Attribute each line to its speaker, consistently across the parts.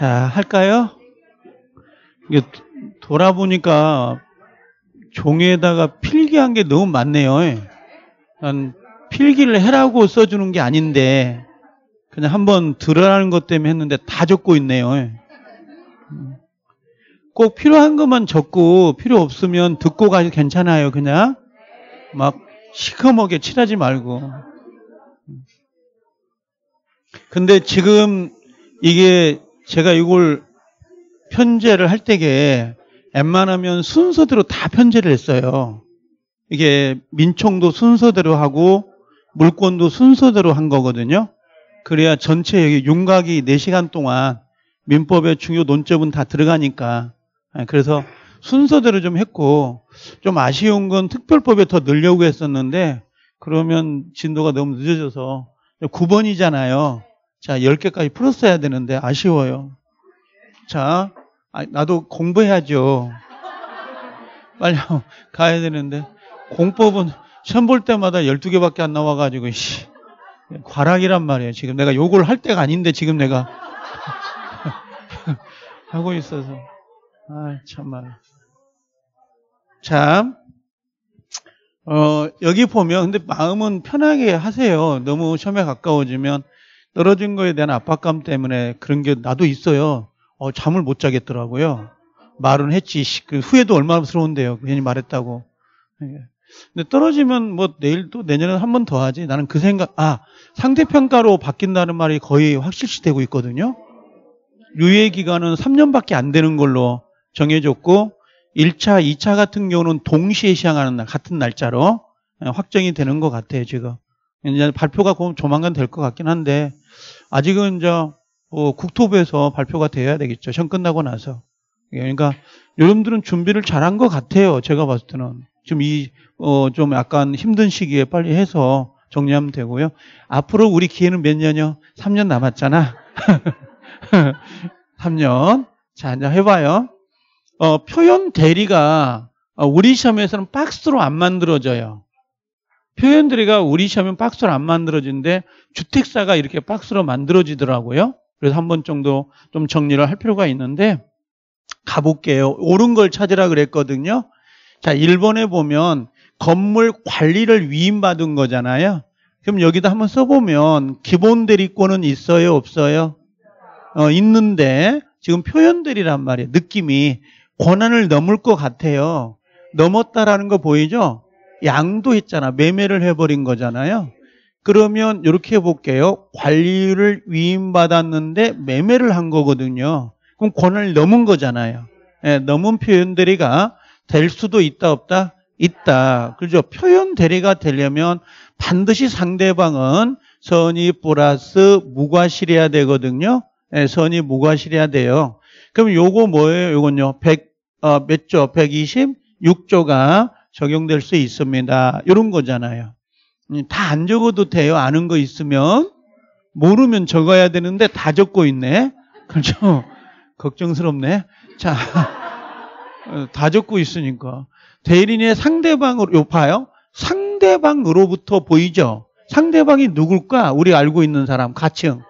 Speaker 1: 자, 할까요? 이게 돌아보니까 종이에다가 필기한 게 너무 많네요. 난 필기를 해라고 써주는 게 아닌데, 그냥 한번 들으라는 것 때문에 했는데 다 적고 있네요. 꼭 필요한 것만 적고 필요 없으면 듣고 가도 괜찮아요. 그냥 막 시커멓게 칠하지 말고. 근데 지금 이게 제가 이걸 편제를 할때에 웬만하면 순서대로 다 편제를 했어요. 이게 민총도 순서대로 하고 물권도 순서대로 한 거거든요. 그래야 전체 여기 윤곽이 4시간 동안 민법의 중요 논점은 다 들어가니까. 예, 그래서 순서대로 좀 했고 좀 아쉬운 건 특별법에 더 늘려고 했었는데 그러면 진도가 너무 늦어져서 9번이잖아요. 자, 10개까지 풀었어야 되는데 아쉬워요. 자, 나도 공부해야죠. 빨리 가야 되는데 공법은 시험 볼 때마다 12개밖에 안 나와가지고 씨, 과락이란 말이에요. 지금 내가 요걸 할 때가 아닌데 지금 내가 하고 있어서 아 참말 참 어, 여기 보면 근데 마음은 편하게 하세요. 너무 처음에 가까워지면 떨어진 거에 대한 압박감 때문에 그런 게 나도 있어요. 어, 잠을 못 자겠더라고요. 말은 했지. 그 후회도 얼마스러운데요. 나 괜히 말했다고. 예. 근데 떨어지면 뭐 내일 도 내년에 한 번 더 하지. 나는 그 생각, 아, 상대평가로 바뀐다는 말이 거의 확실시 되고 있거든요. 유예 기간은 3년밖에 안 되는 걸로 정해졌고, 1차, 2차 같은 경우는 동시에 시행하는 날, 같은 날짜로 예, 확정이 되는 것 같아요, 지금. 이제 발표가 조만간 될 것 같긴 한데, 아직은 저 어, 뭐 국토부에서 발표가 돼야 되겠죠. 시험 끝나고 나서. 예, 그러니까 여러분들은 준비를 잘한 것 같아요. 제가 봤을 때는 지금 이좀 어, 약간 힘든 시기에 빨리 해서 정리하면 되고요. 앞으로 우리 기회는 몇 년이요? 3년 남았잖아. 3년. 자, 이제 해봐요. 어, 표현 대리가 어, 우리 시험에서는 박스로 안 만들어져요. 표현들이가 우리 시험은 박스로 안 만들어지는데 주택사가 이렇게 박스로 만들어지더라고요. 그래서 한 번 정도 좀 정리를 할 필요가 있는데 가볼게요. 옳은 걸 찾으라 그랬거든요. 자, 1번에 보면 건물 관리를 위임받은 거잖아요. 그럼 여기도 한번 써보면 기본 대리권은 있어요? 없어요? 어, 있는데 지금 표현들이란 말이에요. 느낌이 권한을 넘을 것 같아요. 넘었다라는 거 보이죠? 양도했잖아. 매매를 해버린 거잖아요. 그러면 이렇게 해볼게요. 관리를 위임받았는데 매매를 한 거거든요. 그럼 권을 넘은 거잖아요. 네, 넘은 표현 대리가 될 수도 있다 없다? 있다. 그죠? 표현 대리가 되려면 반드시 상대방은 선이 플러스 무과실해야 되거든요. 예, 선이 무과실해야 돼요. 그럼 요거 뭐예요? 요건요. 100, 어, 몇 조? 126조가 적용될 수 있습니다. 이런 거잖아요. 음, 다안 적어도 돼요. 아는 거 있으면. 모르면 적어야 되는데 다 적고 있네. 그렇죠? 걱정스럽네. 자, 어, 다 적고 있으니까. 대리인의 상대방으로, 요 봐요. 상대방으로부터 보이죠? 상대방이 누굴까? 우리 알고 있는 사람, 가칭,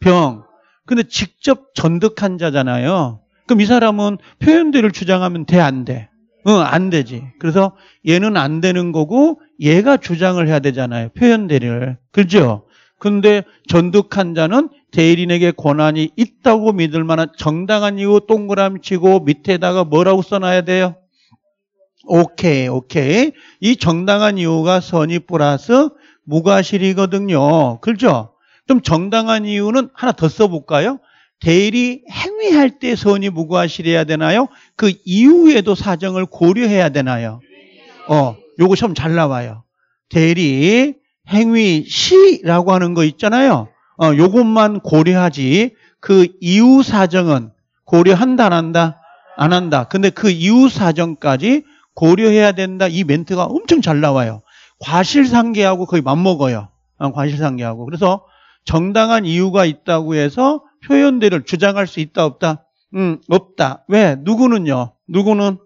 Speaker 1: 병. 근데 직접 전득한 자잖아요. 그럼 이 사람은 표현대를 주장하면 돼, 안 돼? 응, 안 되지. 그래서 얘는 안 되는 거고 얘가 주장을 해야 되잖아요. 표현 대리를. 그죠? 근데 전득한 자는 대리인에게 권한이 있다고 믿을 만한 정당한 이유 동그라미 치고 밑에다가 뭐라고 써놔야 돼요? 오케이, 오케이. 이 정당한 이유가 선이 플러스 무과실이거든요. 그죠? 좀 정당한 이유는 하나 더 써볼까요? 대리 행위할 때 선이 무고하시려야 되나요? 그 이후에도 사정을 고려해야 되나요? 어, 요거 좀잘 나와요. 대리 행위 시라고 하는 거 있잖아요. 어, 요것만 고려하지 그 이후 사정은 고려한다 안 한다? 안 한다. 근데 그 이후 사정까지 고려해야 된다. 이 멘트가 엄청 잘 나와요. 과실상계하고 거의 맞먹어요. 어, 과실상계하고. 그래서 정당한 이유가 있다고 해서 표현대를 주장할 수 있다 없다? 음, 없다. 왜? 누구는요? 누구는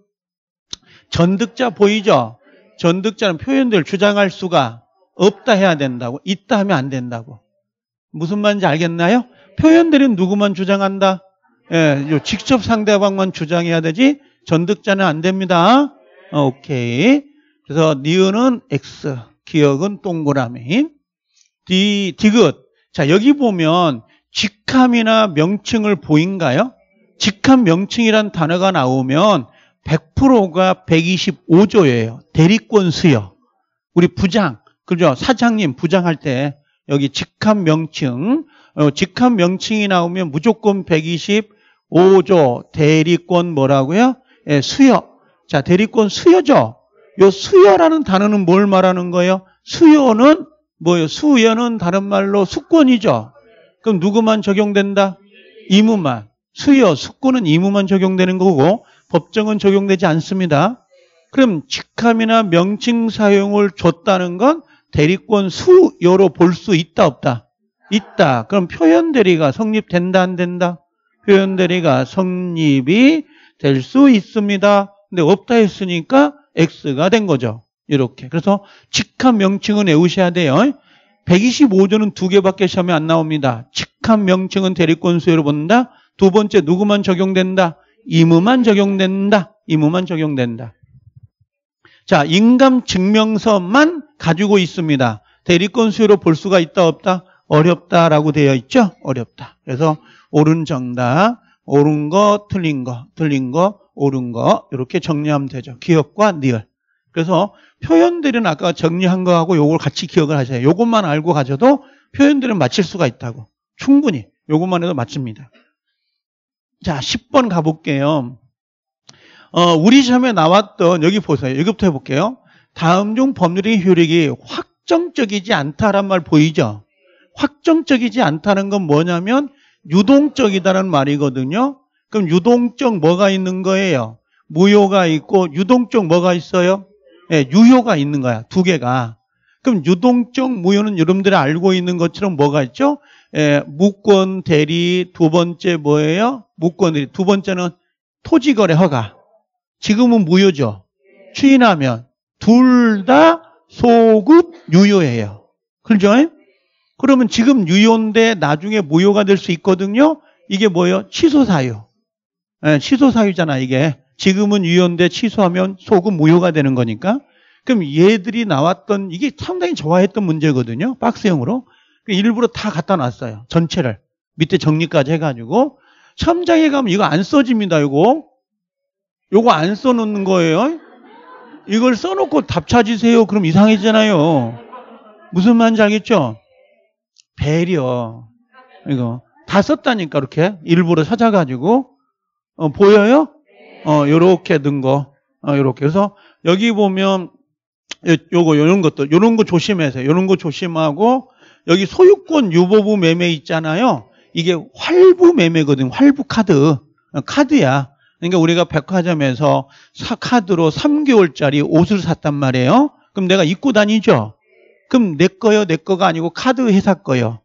Speaker 1: 전득자 보이죠? 전득자는 표현대를 주장할 수가 없다 해야 된다고. 있다 하면 안 된다고. 무슨 말인지 알겠나요? 표현들은 누구만 주장한다? 예, 직접 상대방만 주장해야 되지 전득자는 안 됩니다. 어, 오케이. 그래서 니은은 X, 기억은 동그라미. D, 디귿. 자, 여기 보면 직함이나 명칭을 보인가요? 직함 명칭이란 단어가 나오면 100%가 125조예요. 대리권 수요. 우리 부장, 그죠? 사장님 부장할 때 여기 직함 명칭, 어, 직함 명칭이 나오면 무조건 125조 대리권 뭐라고요? 예, 수요. 자, 대리권 수요죠. 요 수요라는 단어는 뭘 말하는 거예요? 수요는 뭐예요? 수요는 다른 말로 수권이죠. 그럼 누구만 적용된다? 이무만 수여, 숙고는 이무만 적용되는 거고 법정은 적용되지 않습니다. 그럼 직함이나 명칭 사용을 줬다는 건 대리권 수여로볼 수 있다 없다? 있다. 그럼 표현 대리가 성립된다 안 된다? 표현 대리가 성립이 될 수 있습니다. 근데 없다 했으니까 X가 된 거죠. 이렇게. 그래서 직함 명칭은 외우셔야 돼요. 125조는 두 개밖에 시험에 안 나옵니다. 직함 명칭은 대리권 수혜로 본다. 두 번째 누구만 적용된다. 이무만 적용된다. 이무만 적용된다. 자, 인감 증명서만 가지고 있습니다. 대리권 수요로 볼 수가 있다 없다 어렵다라고 되어 있죠 어렵다 그래서 옳은 정답 옳은 거 틀린 거 틀린 거 옳은 거 이렇게 정리하면 되죠 기억과 니얼 그래서 표현들은 아까 정리한 거하고 요걸 같이 기억을 하셔야 해요. 이것만 알고 가셔도 표현들은 맞힐 수가 있다고. 충분히. 요것만 해도 맞춥니다. 자, 10번 가볼게요. 어, 우리 시험에 나왔던, 여기 보세요. 여기부터 해볼게요. 다음 중 법률의 효력이 확정적이지 않다란 말 보이죠? 확정적이지 않다는 건 뭐냐면 유동적이다는 말이거든요. 그럼 유동적 뭐가 있는 거예요? 무효가 있고 유동적 뭐가 있어요? 예, 유효가 있는 거야. 두 개가. 그럼 유동적 무효는 여러분들이 알고 있는 것처럼 뭐가 있죠? 예, 무권 대리 두 번째 뭐예요? 무권 대리 두 번째는 토지 거래 허가. 지금은 무효죠. 추인하면 둘 다 소급 유효예요. 그죠? 그러면 지금 유효인데 나중에 무효가 될 수 있거든요. 이게 뭐예요? 취소 사유. 예, 취소 사유잖아 이게. 지금은 유연돼 취소하면 소금 무효가 되는 거니까 그럼 얘들이 나왔던 이게 상당히 좋아했던 문제거든요. 박스형으로. 그 일부러 다 갖다 놨어요. 전체를. 밑에 정리까지 해가지고. 첨장에 가면 이거 안 써집니다. 이거. 요거 안 써놓는 거예요. 이걸 써놓고 답 찾으세요. 그럼 이상해지잖아요. 무슨 말인지 알겠죠? 배려. 이거. 다 썼다니까, 이렇게. 일부러 찾아가지고. 어, 보여요? 어, 요렇게 든 거. 어, 요렇게. 해서 여기 보면 요거 요런 것도 요런 거 조심해서 요런 거 조심하고 여기 소유권 유보부 매매 있잖아요. 이게 활부 매매거든. 활부 카드. 어, 카드야. 그러니까 우리가 백화점에서 사, 카드로 3개월짜리 옷을 샀단 말이에요. 그럼 내가 입고 다니죠. 그럼 내 거요, 내 거가 아니고 카드 회사 거요.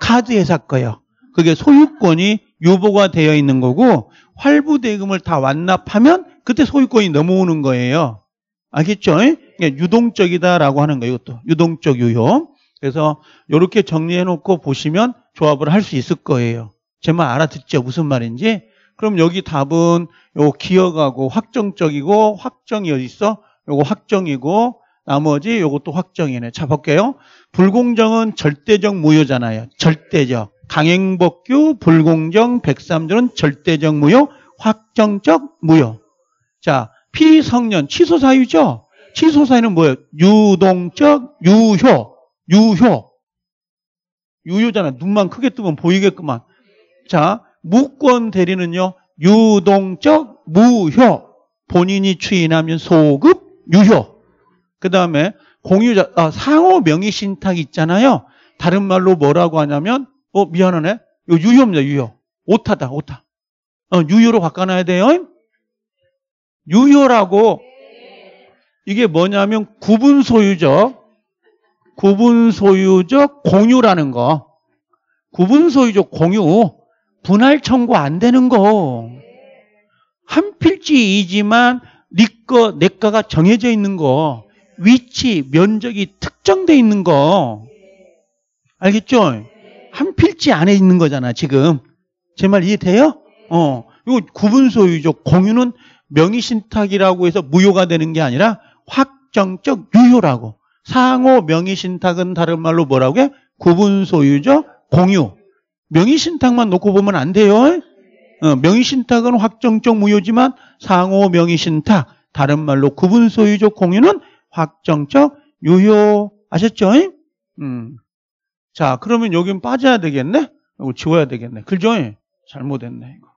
Speaker 1: 카드 회사 거요. 그게 소유권이 유보가 되어 있는 거고 활부 대금을 다 완납하면 그때 소유권이 넘어오는 거예요. 알겠죠? 유동적이다라고 하는 거예요. 이것도 유동적 유효. 그래서 이렇게 정리해놓고 보시면 조합을 할 수 있을 거예요. 제 말 알아듣죠? 무슨 말인지? 그럼 여기 답은 요 기억하고 확정적이고 확정이 어디 있어? 요거 확정이고 나머지 요것도 확정이네. 자 볼게요. 불공정은 절대적 무효잖아요. 절대적. 강행법규, 불공정, 103조는 절대적 무효, 확정적 무효. 자, 피성년, 취소사유죠? 취소사유는 뭐예요? 유동적 유효, 유효. 유효잖아. 눈만 크게 뜨면 보이겠구만. 자, 무권 대리는요, 유동적 무효. 본인이 추인하면 소급 유효. 그 다음에 공유자, 아, 상호 명의 신탁 있잖아요. 다른 말로 뭐라고 하냐면 어, 미안하네. 이거 유효입니다, 유효. 오타다, 오타. 어, 유효로 바꿔놔야 돼요. 유효라고 이게 뭐냐면 구분 소유적, 구분 소유적 공유라는 거. 구분 소유적 공유, 분할 청구 안 되는 거. 한 필지이지만 네 거, 내꺼가 정해져 있는 거. 위치, 면적이 특정돼 있는 거. 알겠죠? 한 필지 안에 있는 거잖아, 지금. 제 말 이해돼요? 네. 어. 이거 구분 소유죠. 공유는 명의 신탁이라고 해서 무효가 되는 게 아니라 확정적 유효라고. 상호 명의 신탁은 다른 말로 뭐라고 해? 구분 소유죠. 공유. 명의 신탁만 놓고 보면 안 돼요. 네. 어, 명의 신탁은 확정적 무효지만 상호 명의 신탁 다른 말로 구분 소유적 공유는 확정적 유효 아셨죠? 음. 자, 그러면 여긴 빠져야 되겠네? 이거 지워야 되겠네. 그죠? 예. 잘못했네, 이거.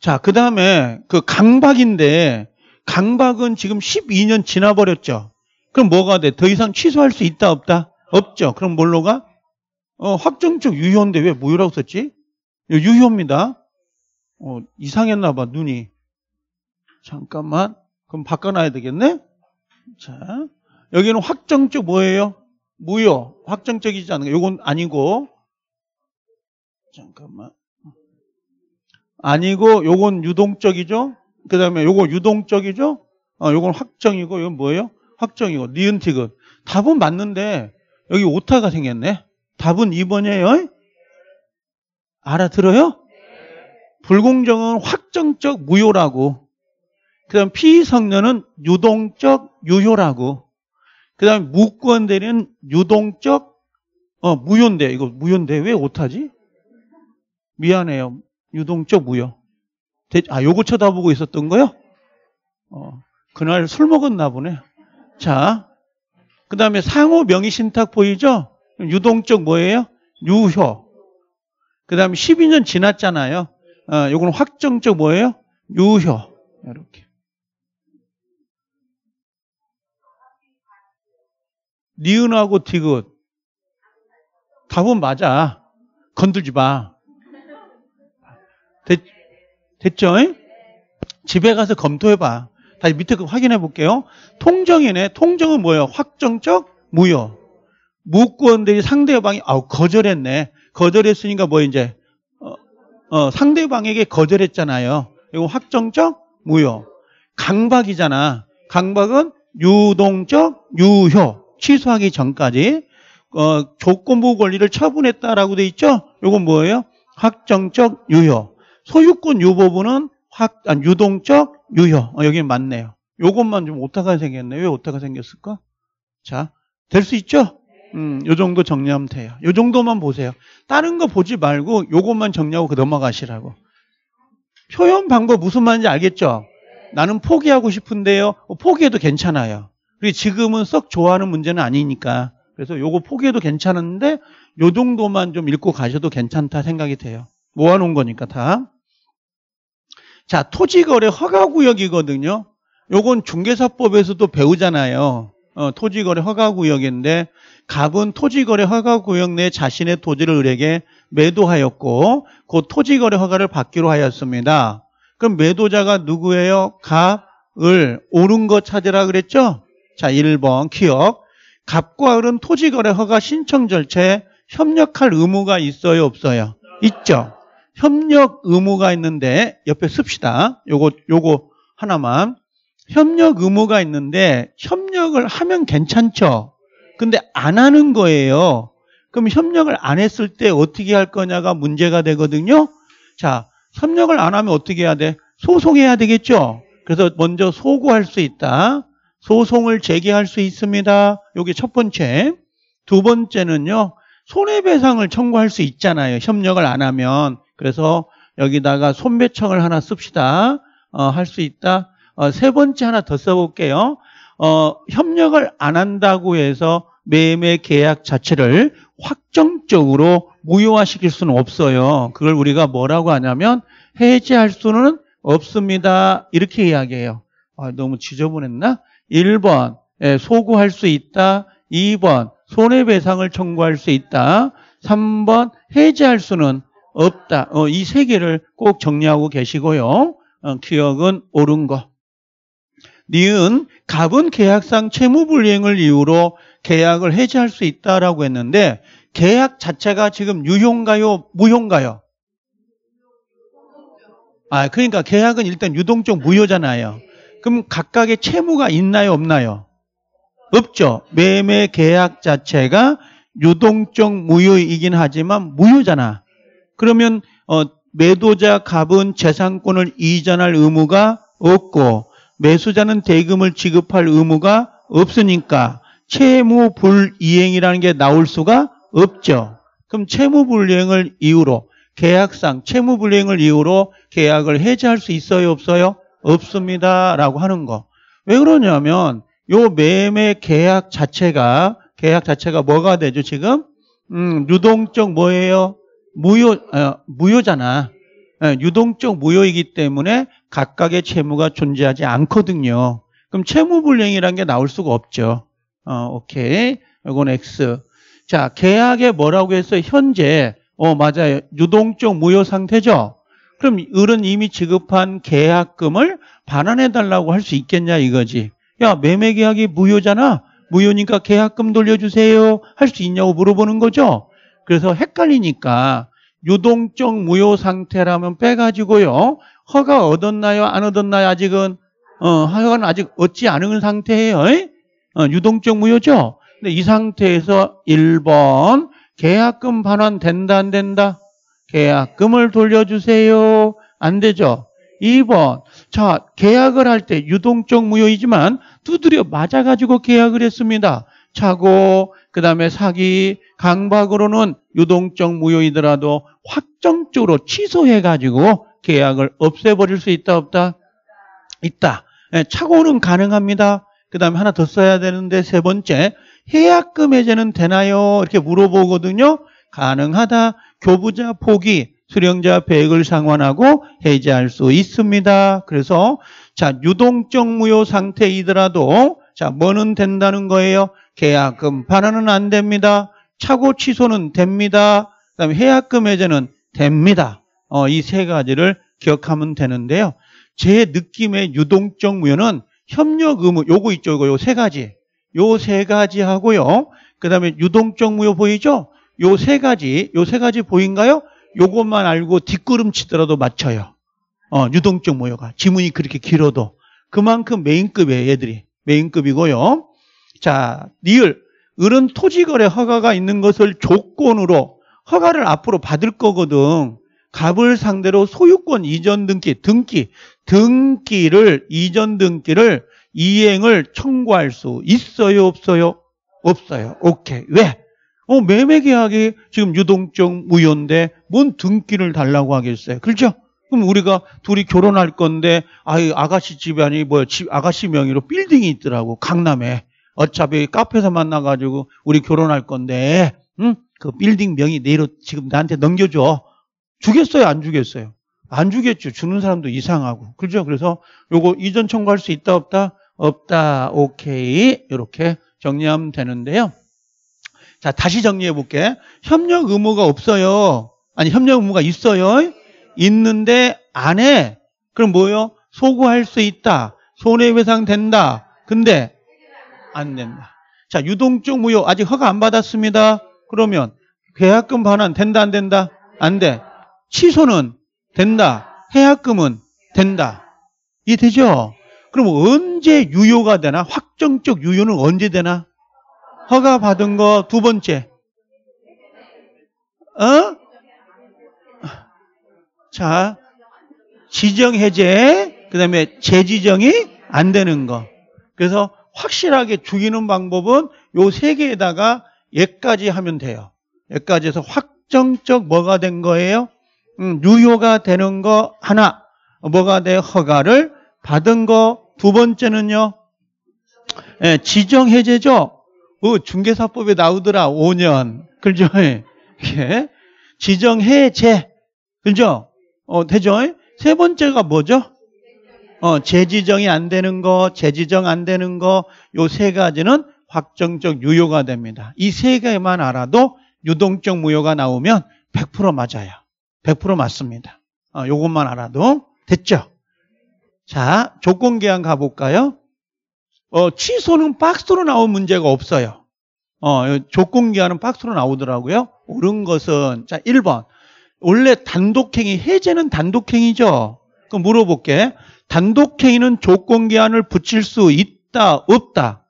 Speaker 1: 자, 그 다음에 그 강박인데, 강박은 지금 12년 지나버렸죠? 그럼 뭐가 돼? 더 이상 취소할 수 있다, 없다? 없죠? 그럼 뭘로 가? 어, 확정적 유효인데 왜 무효라고 썼지? 유효입니다. 어, 이상했나 봐, 눈이. 잠깐만. 그럼 바꿔놔야 되겠네? 자, 여기는 확정적 뭐예요? 무효 확정적이지 않은 거 이건 아니고 잠깐만 아니고 요건 유동적이죠 그 다음에 요거 유동적이죠 어, 요건 확정이고 이건 뭐예요 확정이고 니은티귿 답은 맞는데 여기 오타가 생겼네 답은 2번이에요 알아들어요? 불공정은 확정적 무효라고 그 다음 피성년은 유동적 유효라고 그 다음에 무권대리는 유동적, 어, 무효인데, 이거 무효인데 왜 못하지? 미안해요. 유동적 무효. 아, 요거 쳐다보고 있었던 거요? 어, 그날 술 먹었나 보네. 자, 그 다음에 상호 명의 신탁 보이죠? 유동적 뭐예요? 유효. 그 다음에 12년 지났잖아요. 어, 요거는 확정적 뭐예요? 유효. 이렇게. 니은하고 디귿. 답은 맞아. 건들지 마. 됐, 됐죠? 집에 가서 검토해봐. 다시 밑에 거 확인해 볼게요. 통정이네. 통정은 뭐예요? 확정적 무효. 무권들이 상대방이 아우 거절했네. 거절했으니까 뭐 이제 어, 어, 상대방에게 거절했잖아요. 이거 확정적 무효. 강박이잖아. 강박은 유동적 유효. 취소하기 전까지 어, 조건부 권리를 처분했다라고 돼 있죠. 이건 뭐예요? 확정적 유효. 소유권 유보부는 확 아, 유동적 유효. 어, 여기 맞네요. 이것만좀 오타가 생겼네요. 왜 오타가 생겼을까? 자, 될 수 있죠? 음, 요 정도 정리하면 돼요. 요 정도만 보세요. 다른 거 보지 말고 요것만 정리하고 그 넘어가시라고. 표현 방법 무슨 말인지 알겠죠? 나는 포기하고 싶은데요. 어, 포기해도 괜찮아요. 그리고 지금은 썩 좋아하는 문제는 아니니까. 그래서 요거 포기해도 괜찮은데 요 정도만 좀 읽고 가셔도 괜찮다 생각이 돼요. 모아놓은 거니까 다. 자, 토지거래 허가구역이거든요. 요건 중개사법에서도 배우잖아요. 어, 토지거래 허가구역인데 갑은 토지거래 허가구역 내 자신의 토지를 을에게 매도하였고 그 토지거래 허가를 받기로 하였습니다. 그럼 매도자가 누구예요? 갑, 을. 옳은 거 찾으라 그랬죠? 자, 1번 기억. 갑과 을은 토지거래 허가 신청 절차에 협력할 의무가 있어요, 없어요? 있죠. 협력 의무가 있는데 옆에 씁시다. 요거 요거 하나만. 협력 의무가 있는데 협력을 하면 괜찮죠. 근데 안 하는 거예요. 그럼 협력을 안 했을 때 어떻게 할 거냐가 문제가 되거든요. 자, 협력을 안 하면 어떻게 해야 돼? 소송해야 되겠죠. 그래서 먼저 소구할수 있다. 소송을 제기할 수 있습니다. 여기 첫 번째. 두 번째는요. 손해배상을 청구할 수 있잖아요. 협력을 안 하면. 그래서 여기다가 손배청을 하나 씁시다. 어, 할 수 있다. 어, 세 번째 하나 더 써볼게요. 어, 협력을 안 한다고 해서 매매 계약 자체를 확정적으로 무효화시킬 수는 없어요. 그걸 우리가 뭐라고 하냐면 해제할 수는 없습니다. 이렇게 이야기해요. 아, 너무 지저분했나? 1번 소구할 수 있다. 2번 손해배상을 청구할 수 있다. 3번 해지할 수는 없다. 어, 이 세 개를 꼭 정리하고 계시고요. 어, 기억은 옳은 거. 니은 갑은 계약상 채무불이행을 이유로 계약을 해지할 수 있다라고 했는데 계약 자체가 지금 유효인가요? 무효인가요? 아, 그러니까 계약은 일단 유동적 무효잖아요. 그럼 각각의 채무가 있나요? 없나요? 없죠. 매매 계약 자체가 유동적 무효이긴 하지만 무효잖아. 그러면 어, 매도자 갑은 재산권을 이전할 의무가 없고 매수자는 대금을 지급할 의무가 없으니까 채무 불이행이라는 게 나올 수가 없죠. 그럼 채무 불이행을 이유로 계약상 채무 불이행을 이유로 계약을 해지할 수 있어요 없어요? 없습니다. 라고 하는 거. 왜 그러냐면 요 매매 계약 자체가 계약 자체가 뭐가 되죠 지금? 음, 유동적 뭐예요? 무효 어, 무효잖아. 예, 유동적 무효이기 때문에 각각의 채무가 존재하지 않거든요. 그럼 채무불량이라는 게 나올 수가 없죠. 어, 오케이. 이건 X. 자, 계약에 뭐라고 해서 현재, 어, 맞아요. 유동적 무효 상태죠? 그럼 을은 이미 지급한 계약금을 반환해달라고 할 수 있겠냐 이거지. 야 매매 계약이 무효잖아. 무효니까 계약금 돌려주세요 할 수 있냐고 물어보는 거죠. 그래서 헷갈리니까 유동적 무효 상태라면 빼가지고요. 허가 얻었나요? 안 얻었나요? 아직은 어, 허가는 아직 얻지 않은 상태예요. 어, 유동적 무효죠. 근데 이 상태에서 1번 계약금 반환 된다 안 된다? 계약금을 돌려주세요. 안 되죠? 2번. 자, 계약을 할 때 유동적 무효이지만 두드려 맞아가지고 계약을 했습니다. 차고, 그 다음에 사기, 강박으로는 유동적 무효이더라도 확정적으로 취소해가지고 계약을 없애버릴 수 있다, 없다? 있다. 네, 예, 착는 가능합니다. 그 다음에 하나 더 써야 되는데 세 번째, 해약금 해제는 되나요? 이렇게 물어보거든요. 가능하다. 교부자 폭이 수령자 배액을 상환하고 해제할 수 있습니다. 그래서 자 유동적 무효 상태이더라도 자 뭐는 된다는 거예요? 계약금 반환은 안 됩니다. 차고 취소는 됩니다. 그다음에 해약금 해제는 됩니다. 어, 이 세 가지를 기억하면 되는데요. 제 느낌의 유동적 무효는 협력 의무 요거 있죠. 요거 요세 가지. 요 세 가지 하고요. 그다음에 유동적 무효 보이죠? 요세 가지, 요 세 가지 보인가요? 요것만 알고 뒷걸음치더라도 맞춰요. 어, 유동적 모여가. 지문이 그렇게 길어도. 그만큼 메인급이에요, 얘들이. 메인급이고요. 자, 니을. 을은 토지거래 허가가 있는 것을 조건으로 허가를 앞으로 받을 거거든. 갑을 상대로 소유권 이전 등기, 등기, 등기를, 이전 등기를 이행을 청구할 수 있어요, 없어요? 없어요. 오케이. 왜? 어, 매매 계약이 지금 유동적 무효인데 뭔 등기를 달라고 하겠어요. 그렇죠? 그럼 우리가 둘이 결혼할 건데 아이 아가씨 집안이 뭐야 집 아가씨 명의로 빌딩이 있더라고 강남에 어차피 카페에서 만나가지고 우리 결혼할 건데 응? 그 빌딩 명의 내로 지금 나한테 넘겨줘 주겠어요 안 주겠어요 안 주겠죠 주는 사람도 이상하고 그렇죠 그래서 요거 이전 청구할 수 있다 없다 없다 오케이 이렇게 정리하면 되는데요. 자, 다시 정리해 볼게. 협력 의무가 없어요. 아니, 협력 의무가 있어요. 있는데 안 해. 그럼 뭐예요? 소구할 수 있다. 손해배상 된다. 근데 안 된다. 자, 유동적 무효 아직 허가 안 받았습니다. 그러면 계약금 반환 된다 안 된다? 안 돼. 취소는 된다. 해약금은 된다. 이해되죠? 그럼 언제 유효가 되나? 확정적 유효는 언제 되나? 허가받은 거 두 번째. 어? 자, 지정 해제, 그 다음에 재지정이 안 되는 거. 그래서 확실하게 죽이는 방법은 요 세 개에다가 얘까지 하면 돼요. 얘까지 해서 확정적 뭐가 된 거예요? 음, 유효가 되는 거 하나, 뭐가 돼 허가를 받은 거 두 번째는요. 예, 지정 해제죠. 어, 중개사법에 나오더라. 5년. 그죠? 예. 지정해제. 그죠? 어, 되죠? 세 번째가 뭐죠? 어, 재지정이 안 되는 거, 재지정 안 되는 거, 요 세 가지는 확정적 유효가 됩니다. 이 세 개만 알아도 유동적 무효가 나오면 100% 맞아요. 100% 맞습니다. 어, 요것만 알아도 됐죠? 자, 조건계약 가볼까요? 어, 취소는 박스로 나온 문제가 없어요. 어, 조건기한은 박스로 나오더라고요. 옳은 것은, 자, 1번. 원래 단독행위, 해제는 단독행위죠? 그럼 물어볼게. 단독행위는 조건기한을 붙일 수 있다, 없다?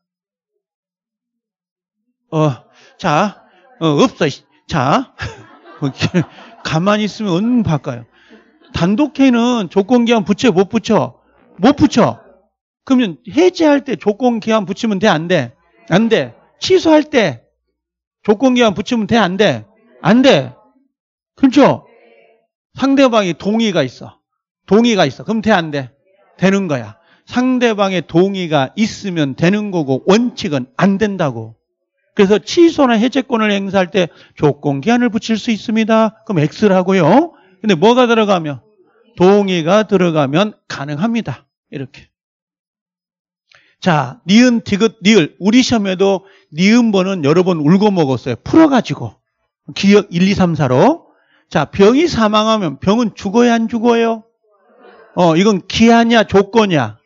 Speaker 1: 어, 자, 어, 없어. 자, 가만히 있으면 은 바꿔요. 단독행위는 조건기한 붙여, 못 붙여? 못 붙여. 그러면 해제할 때 조건 기한 붙이면 돼? 안 돼? 안 돼. 취소할 때 조건 기한 붙이면 돼? 안 돼? 안 돼. 그렇죠? 상대방이 동의가 있어. 동의가 있어. 그럼 돼? 안 돼? 되는 거야. 상대방의 동의가 있으면 되는 거고 원칙은 안 된다고. 그래서 취소나 해제권을 행사할 때 조건 기한을 붙일 수 있습니다. 그럼 X를 하고요. 근데 뭐가 들어가면 동의가 들어가면 가능합니다. 이렇게. 자, 니은, 디귿, 니을. 우리 시험에도 니은번은 여러 번 울고 먹었어요. 풀어가지고. 기억 1, 2, 3, 4로. 자, 병이 사망하면 병은 죽어야 안 죽어요? 어, 이건 기한이야, 조건이야?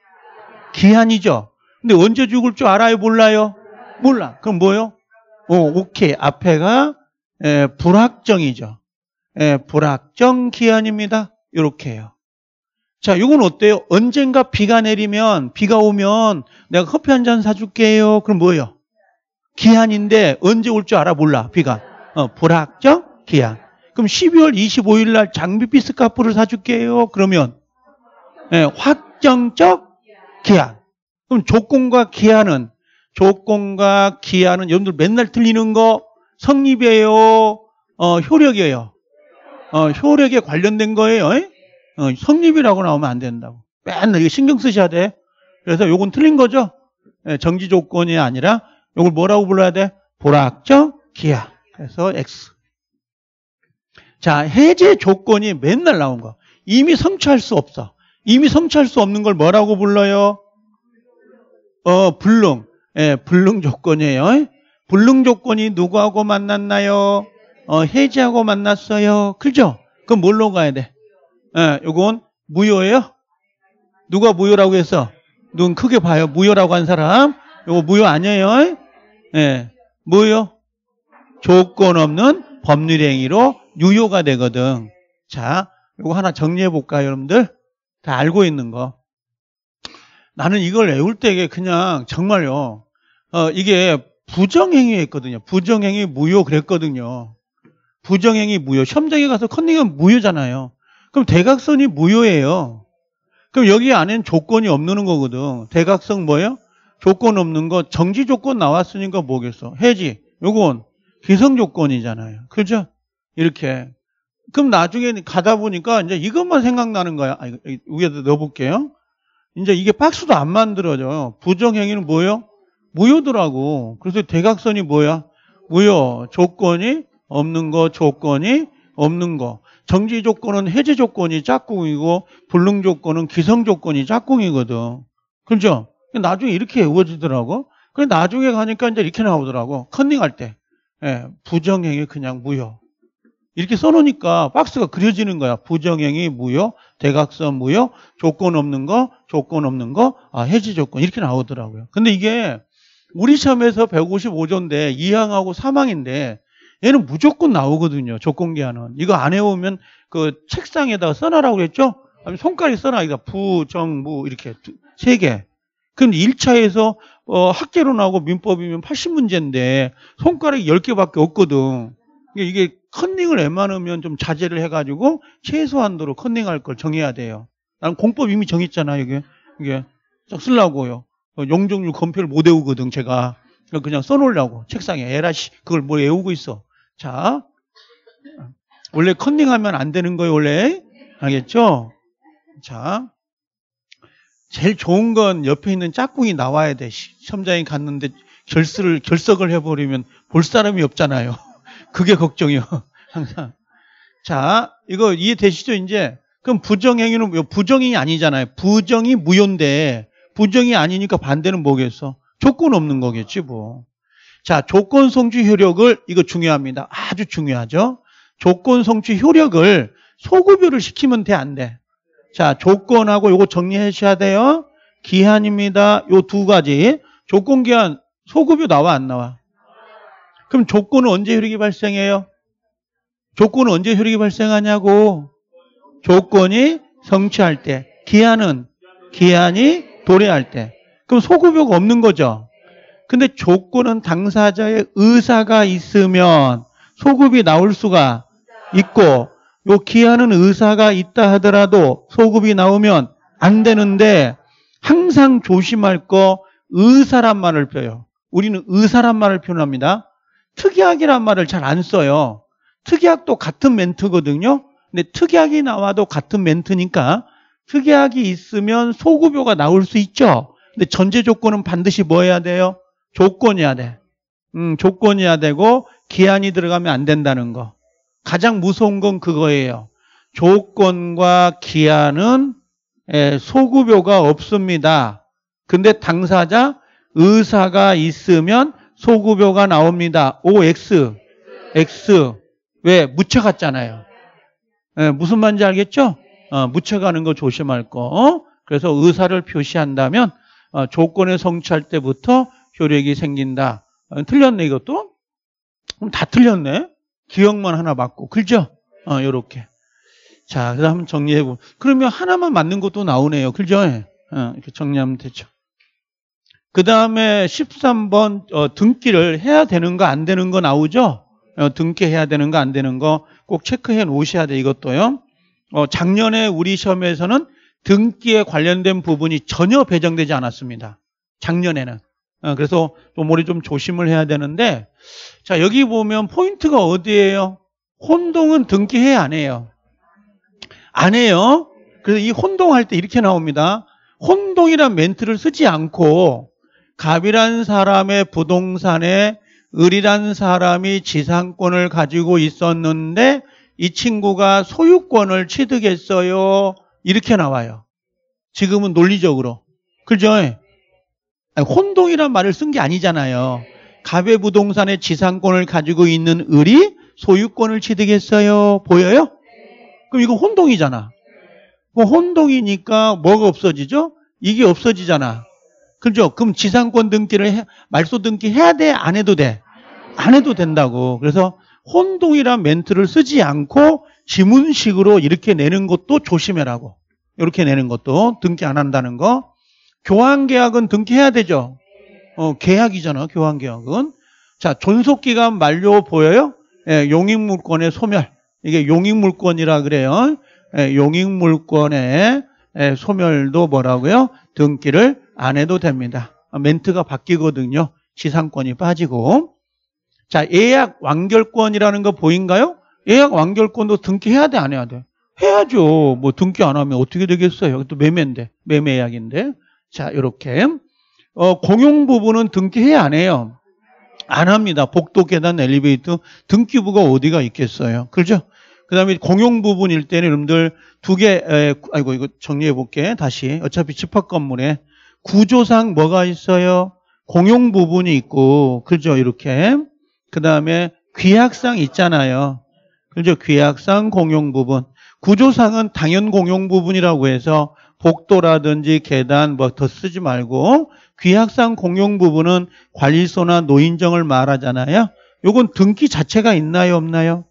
Speaker 1: 기한이죠. 근데 언제 죽을 줄 알아요, 몰라요? 몰라. 그럼 뭐요? 어, 오케이. 앞에가 에, 예, 불확정이죠. 에, 예, 불확정 기한입니다. 이렇게 해요. 자, 이건 어때요? 언젠가 비가 내리면, 비가 오면 내가 커피 한 잔 사줄게요. 그럼 뭐예요? 기한인데 언제 올 줄 알아? 몰라, 비가. 어, 불확정 기한. 그럼 12월 25일 날 장비비 스카프를 사줄게요. 그러면 네, 확정적 기한. 그럼 조건과 기한은 조건과 기한은 여러분들 맨날 틀리는 거 성립이에요. 어, 효력이에요. 어, 효력에 관련된 거예요. 에? 예? 어, 성립이라고 나오면 안 된다고. 맨날 이거 신경 쓰셔야 돼. 그래서 요건 틀린 거죠. 예, 정지 조건이 아니라 요걸 뭐라고 불러야 돼? 보락적 기하. 그래서 X. 자, 해제 조건이 맨날 나온 거. 이미 성취할 수 없어. 이미 성취할 수 없는 걸 뭐라고 불러요? 어, 불능. 예, 불능 조건이에요. 불능 조건이 누구하고 만났나요? 어, 해지하고 만났어요. 그죠? 그럼 뭘로 가야 돼? 예, 요건 무효예요? 누가 무효라고 했어? 눈 크게 봐요. 무효라고 한 사람. 이거 무효 아니에요? 예. 무효. 조건 없는 법률 행위로 유효가 되거든. 자, 이거 하나 정리해 볼까요, 여러분들? 다 알고 있는 거. 나는 이걸 외울 때 그냥 정말요. 어, 이게 부정행위였거든요. 부정행위 무효 그랬거든요. 부정행위 무효. 시험장에 가서 컨닝은 무효잖아요. 그럼 대각선이 무효예요. 그럼 여기 안에는 조건이 없는 거거든. 대각선 뭐예요? 조건 없는 거 정지 조건 나왔으니까 뭐겠어? 해지. 요건 기성 조건이잖아요. 그죠? 이렇게. 그럼 나중에 가다 보니까 이제 이것만 생각나는 거야. 아, 위에다 넣어볼게요. 이제 이게 박스도 안 만들어져요. 부정행위는 뭐예요? 무효더라고. 그래서 대각선이 뭐야? 무효. 조건이 없는 거, 조건이 없는 거. 정지 조건은 해제 조건이 짝꿍이고 불능 조건은 기성 조건이 짝꿍이거든. 그렇죠? 나중에 이렇게 외워지더라고. 그래 나중에 가니까 이제 이렇게 나오더라고. 컨닝할 때. 예, 부정행위 그냥 무효. 이렇게 써놓으니까 박스가 그려지는 거야. 부정행위 무효, 대각선 무효, 조건 없는 거, 조건 없는 거, 아, 해지 조건 이렇게 나오더라고요. 근데 이게 우리 시험에서 155조인데 2항하고 사망인데 얘는 무조건 나오거든요. 조건기한은. 이거 안 해오면 그 책상에다가 써놔라고 그랬죠? 아니, 손가락에 써놔. 이거 부, 정, 무, 이렇게 세 개. 그럼 1차에서 어, 학제로 나오고 민법이면 80문제인데 손가락이 10개밖에 없거든. 이게 컨닝을 웬만하면 좀 자제를 해가지고 최소한도로 컨닝할 걸 정해야 돼요. 나는 공법 이미 정했잖아, 이게. 이게. 쓰려고요. 어, 용종률 검표를못 외우거든, 제가. 그냥 써놓으려고 책상에 에라씨 그걸 뭐 외우고 있어. 자, 원래 컨닝하면 안 되는 거예요, 원래. 알겠죠? 자, 제일 좋은 건 옆에 있는 짝꿍이 나와야 돼. 시험장에 갔는데 결수를 결석을 해버리면 볼 사람이 없잖아요. 그게 걱정이요, 항상. 자, 이거 이해되시죠, 이제? 그럼 부정행위는, 뭐 부정이 아니잖아요. 부정이 무효인데, 부정이 아니니까 반대는 뭐겠어? 조건 없는 거겠지 뭐. 자, 조건 성취 효력을 이거 중요합니다. 아주 중요하죠. 조건 성취 효력을 소급유를 시키면 돼 안 돼? 자, 조건하고 요거 정리하셔야 돼요. 기한입니다. 요 두 가지. 조건 기한 소급유 나와 안 나와? 그럼 조건은 언제 효력이 발생해요? 조건은 언제 효력이 발생하냐고. 조건이 성취할 때. 기한은 기한이 도래할 때. 그럼 소급효가 없는 거죠. 근데 조건은 당사자의 의사가 있으면 소급이 나올 수가 있고 요기하는 의사가 있다 하더라도 소급이 나오면 안 되는데 항상 조심할 거 의사란 말을 펴요. 우리는 의사란 말을 표현합니다. 특약이란 이 말을 잘 안 써요. 특약도 이 같은 멘트거든요. 근데 특약이 이 나와도 같은 멘트니까 특약이 이 있으면 소급효가 나올 수 있죠. 근데 전제 조건은 반드시 뭐 해야 돼요? 조건이야 돼. 음, 조건이야 되고 기한이 들어가면 안 된다는 거. 가장 무서운 건 그거예요. 조건과 기한은 예, 소급효가 없습니다. 근데 당사자 의사가 있으면 소급효가 나옵니다. OX, X. 왜? 묻혀갔잖아요. 네, 무슨 말인지 알겠죠? 어, 묻혀가는 거 조심할 거. 어? 그래서 의사를 표시한다면 어, 조건에 성취할 때부터 효력이 생긴다. 어, 틀렸네 이것도? 그럼 다 틀렸네. 기억만 하나 맞고 그죠? 어, 요렇게. 자, 그다음 정리해 보면 그러면 하나만 맞는 것도 나오네요. 그죠? 예. 어, 이렇게 정리하면 되죠. 그다음에 13번 어, 등기를 해야 되는 거 안 되는 거 나오죠? 어, 등기해야 되는 거 안 되는 거 꼭 체크해 놓으셔야 돼 이것도요. 어, 작년에 우리 시험에서는 등기에 관련된 부분이 전혀 배정되지 않았습니다. 작년에는. 어, 그래서 좀 우리 좀 조심을 해야 되는데 자 여기 보면 포인트가 어디예요? 혼동은 등기해 안 해요? 안 해요. 그래서 이 혼동할 때 이렇게 나옵니다. 혼동이란 멘트를 쓰지 않고 갑이란 사람의 부동산에 을이란 사람이 지상권을 가지고 있었는데 이 친구가 소유권을 취득했어요. 이렇게 나와요. 지금은 논리적으로. 그죠? 아니, 혼동이란 말을 쓴 게 아니잖아요. 가외 부동산의 지상권을 가지고 있는 을이 소유권을 취득했어요. 보여요? 그럼 이거 혼동이잖아. 뭐 혼동이니까 뭐가 없어지죠? 이게 없어지잖아. 그죠? 그럼 지상권 등기를 해, 말소 등기 해야 돼? 안 해도 돼? 안 해도 된다고. 그래서 혼동이란 멘트를 쓰지 않고 지문식으로 이렇게 내는 것도 조심해라고. 이렇게 내는 것도 등기 안 한다는 거. 교환 계약은 등기해야 되죠. 어, 계약이잖아. 교환 계약은. 자, 존속 기간 만료 보여요? 예, 용익 물권의 소멸. 이게 용익 물권이라 그래요. 예, 용익 물권의 예, 소멸도 뭐라고요? 등기를 안 해도 됩니다. 아, 멘트가 바뀌거든요. 지상권이 빠지고. 자, 예약 완결권이라는 거 보인가요? 예약 완결권도 등기해야 돼, 안 해야 돼? 해야죠. 뭐 등기 안 하면 어떻게 되겠어요? 여기도 매매인데, 매매 예약인데. 자, 요렇게 어, 공용 부분은 등기해야 안 해요. 안 합니다. 복도, 계단, 엘리베이터 등기부가 어디가 있겠어요. 그렇죠? 그 다음에 공용 부분일 때는 여러분들 두 개, 에, 아이고, 이거 정리해 볼게. 다시. 어차피 집합 건물에 구조상 뭐가 있어요? 공용 부분이 있고, 그죠? 이렇게. 그 다음에 귀약상 있잖아요. 그죠? 규약상 공용 부분. 구조상은 당연 공용 부분이라고 해서 복도라든지 계단 뭐 더 쓰지 말고 귀약상 공용 부분은 관리소나 노인정을 말하잖아요. 요건 등기 자체가 있나요, 없나요?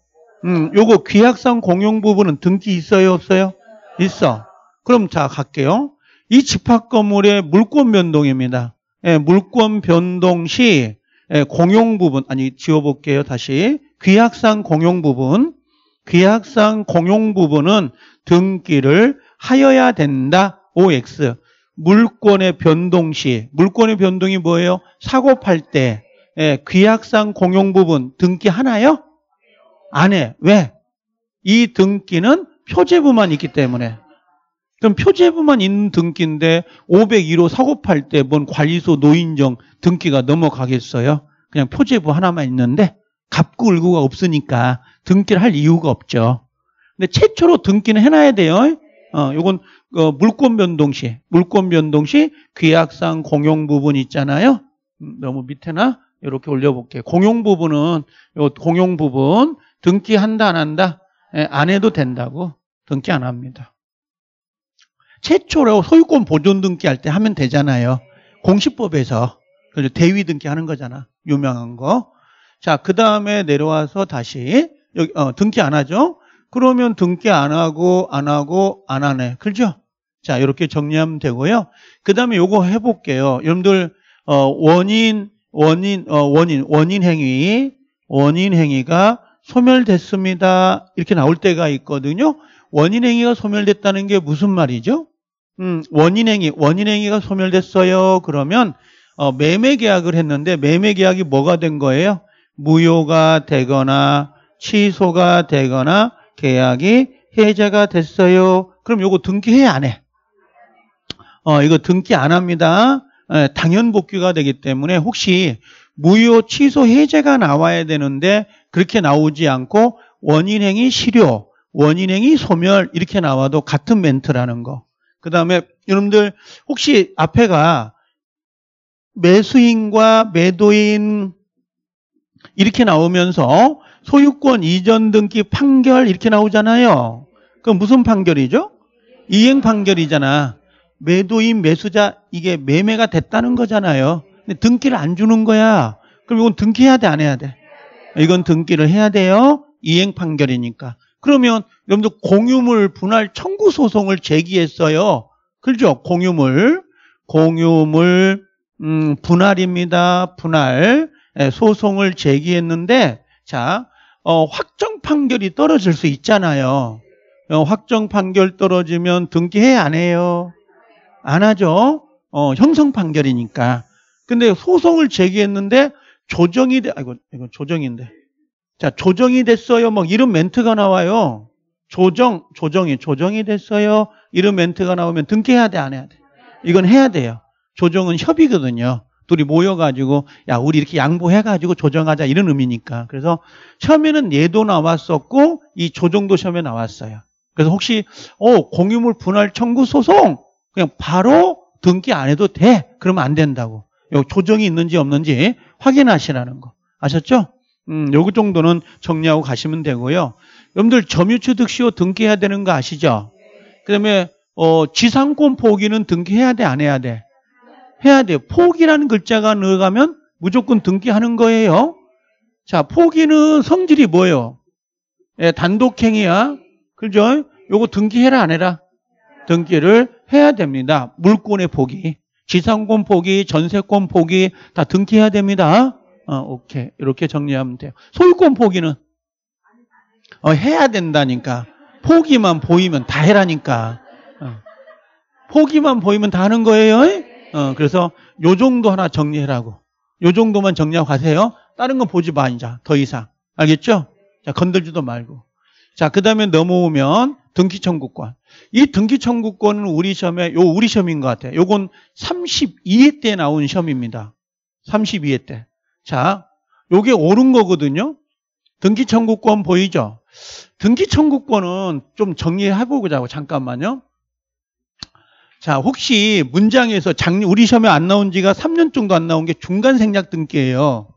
Speaker 1: 음, 요거 귀약상 공용 부분은 등기 있어요, 없어요? 있어. 그럼 자, 갈게요. 이 집합 건물의 물권 변동입니다. 예, 물권 변동 시 예, 공용 부분 아니 지워볼게요 다시 귀약상 공용 부분 귀약상 공용 부분은 등기를 하여야 된다 OX 물권의 변동 시 물권의 변동이 뭐예요? 사고 팔때 예, 귀약상 공용 부분 등기 하나요? 안 해. 왜? 이 등기는 표제부만 있기 때문에 그럼 표제부만 있는 등기인데 501호 사고팔 때 뭔 관리소 노인정 등기가 넘어가겠어요? 그냥 표제부 하나만 있는데 갑구 을구가 없으니까 등기를 할 이유가 없죠. 근데 최초로 등기는 해놔야 돼요. 어, 요건 어, 물권 변동 시, 물권 변동 시 계약상 공용 부분 있잖아요. 음, 너무 밑에나 이렇게 올려볼게요. 공용 부분은 요 공용 부분 등기한다 안 한다 예, 안 해도 된다고 등기 안 합니다. 최초로 소유권 보존 등기할 때 하면 되잖아요. 공시법에서. 그래 대위 등기하는 거잖아. 유명한 거. 자, 그 다음에 내려와서 다시 여기 어, 등기 안 하죠? 그러면 등기 안 하고 안 하고 안 하네. 그죠? 자, 이렇게 정리하면 되고요. 그 다음에 요거 해볼게요. 여러분들 어, 원인 원인 어, 원인 원인 행위 원인 행위가 소멸됐습니다. 이렇게 나올 때가 있거든요. 원인 행위가 소멸됐다는 게 무슨 말이죠? 음, 원인행위, 원인행위가 소멸됐어요. 그러면 어, 매매 계약을 했는데 매매 계약이 뭐가 된 거예요? 무효가 되거나 취소가 되거나 계약이 해제가 됐어요. 그럼 이거 등기해 안 해? 어, 이거 등기 안 합니다. 에, 예, 당연 복귀가 되기 때문에 혹시 무효 취소 해제가 나와야 되는데 그렇게 나오지 않고 원인행위 실효, 원인행위 소멸 이렇게 나와도 같은 멘트라는 거. 그 다음에 여러분들 혹시 앞에가 매수인과 매도인 이렇게 나오면서 소유권 이전 등기 판결 이렇게 나오잖아요. 그 무슨 판결이죠? 이행 판결이잖아. 매도인 매수자 이게 매매가 됐다는 거잖아요. 근데 등기를 안 주는 거야. 그럼 이건 등기해야 돼 안 해야 돼? 이건 등기를 해야 돼요. 이행 판결이니까. 그러면 여러분들 공유물 분할 청구 소송을 제기했어요. 그렇죠? 공유물. 공유물 음, 분할입니다. 분할. 예, 소송을 제기했는데 자, 어, 확정 판결이 떨어질 수 있잖아요. 어, 확정 판결 떨어지면 등기해 안 해요? 안 하죠. 어, 형성 판결이니까. 근데 소송을 제기했는데 조정이 돼, 아이고, 이건 조정인데. 자, 조정이 됐어요. 뭐 이런 멘트가 나와요. 조정, 조정이, 조정이 됐어요. 이런 멘트가 나오면 등기해야 돼, 안 해야 돼? 이건 해야 돼요. 조정은 협의거든요. 둘이 모여가지고, 야, 우리 이렇게 양보해가지고 조정하자. 이런 의미니까. 그래서 처음에는 얘도 나왔었고, 이 조정도 시험에 나왔어요. 그래서 혹시, 어, 공유물 분할 청구 소송! 그냥 바로 등기 안 해도 돼. 그러면 안 된다고. 요 조정이 있는지 없는지 확인하시라는 거. 아셨죠? 음, 요거 정도는 정리하고 가시면 되고요. 여러분들 점유취득 시효 등기해야 되는 거 아시죠? 그다음에 어, 지상권 포기는 등기해야 돼, 안 해야 돼? 해야 돼요. 포기라는 글자가 넣어가면 무조건 등기하는 거예요. 자, 포기는 성질이 뭐예요? 예, 단독행위야. 그죠? 요거 등기해라, 안 해라? 등기를 해야 됩니다. 물권의 포기, 지상권 포기, 전세권 포기 다 등기해야 됩니다. 어, 오케이. 이렇게 정리하면 돼요. 소유권 포기는? 어, 해야 된다니까. 포기만 보이면 다 해라니까. 어. 포기만 보이면 다 하는 거예요. 어, 그래서 요 정도 하나 정리해라고. 요 정도만 정리하고 가세요. 다른 건 보지 마, 이제. 더 이상. 알겠죠? 자, 건들지도 말고. 자, 그 다음에 넘어오면 등기청구권. 이 등기청구권은 우리 시험에, 요 우리 시험인 것 같아요. 요건 32회 때 나온 시험입니다. 32회 때. 자, 요게 옳은 거거든요. 등기청구권 보이죠? 등기청구권은 좀정리해보고 보자고 잠깐만요. 자, 혹시 문장에서 작년 우리 시험에 안 나온 지가 3년 정도 안 나온 게 중간 생략 등기예요.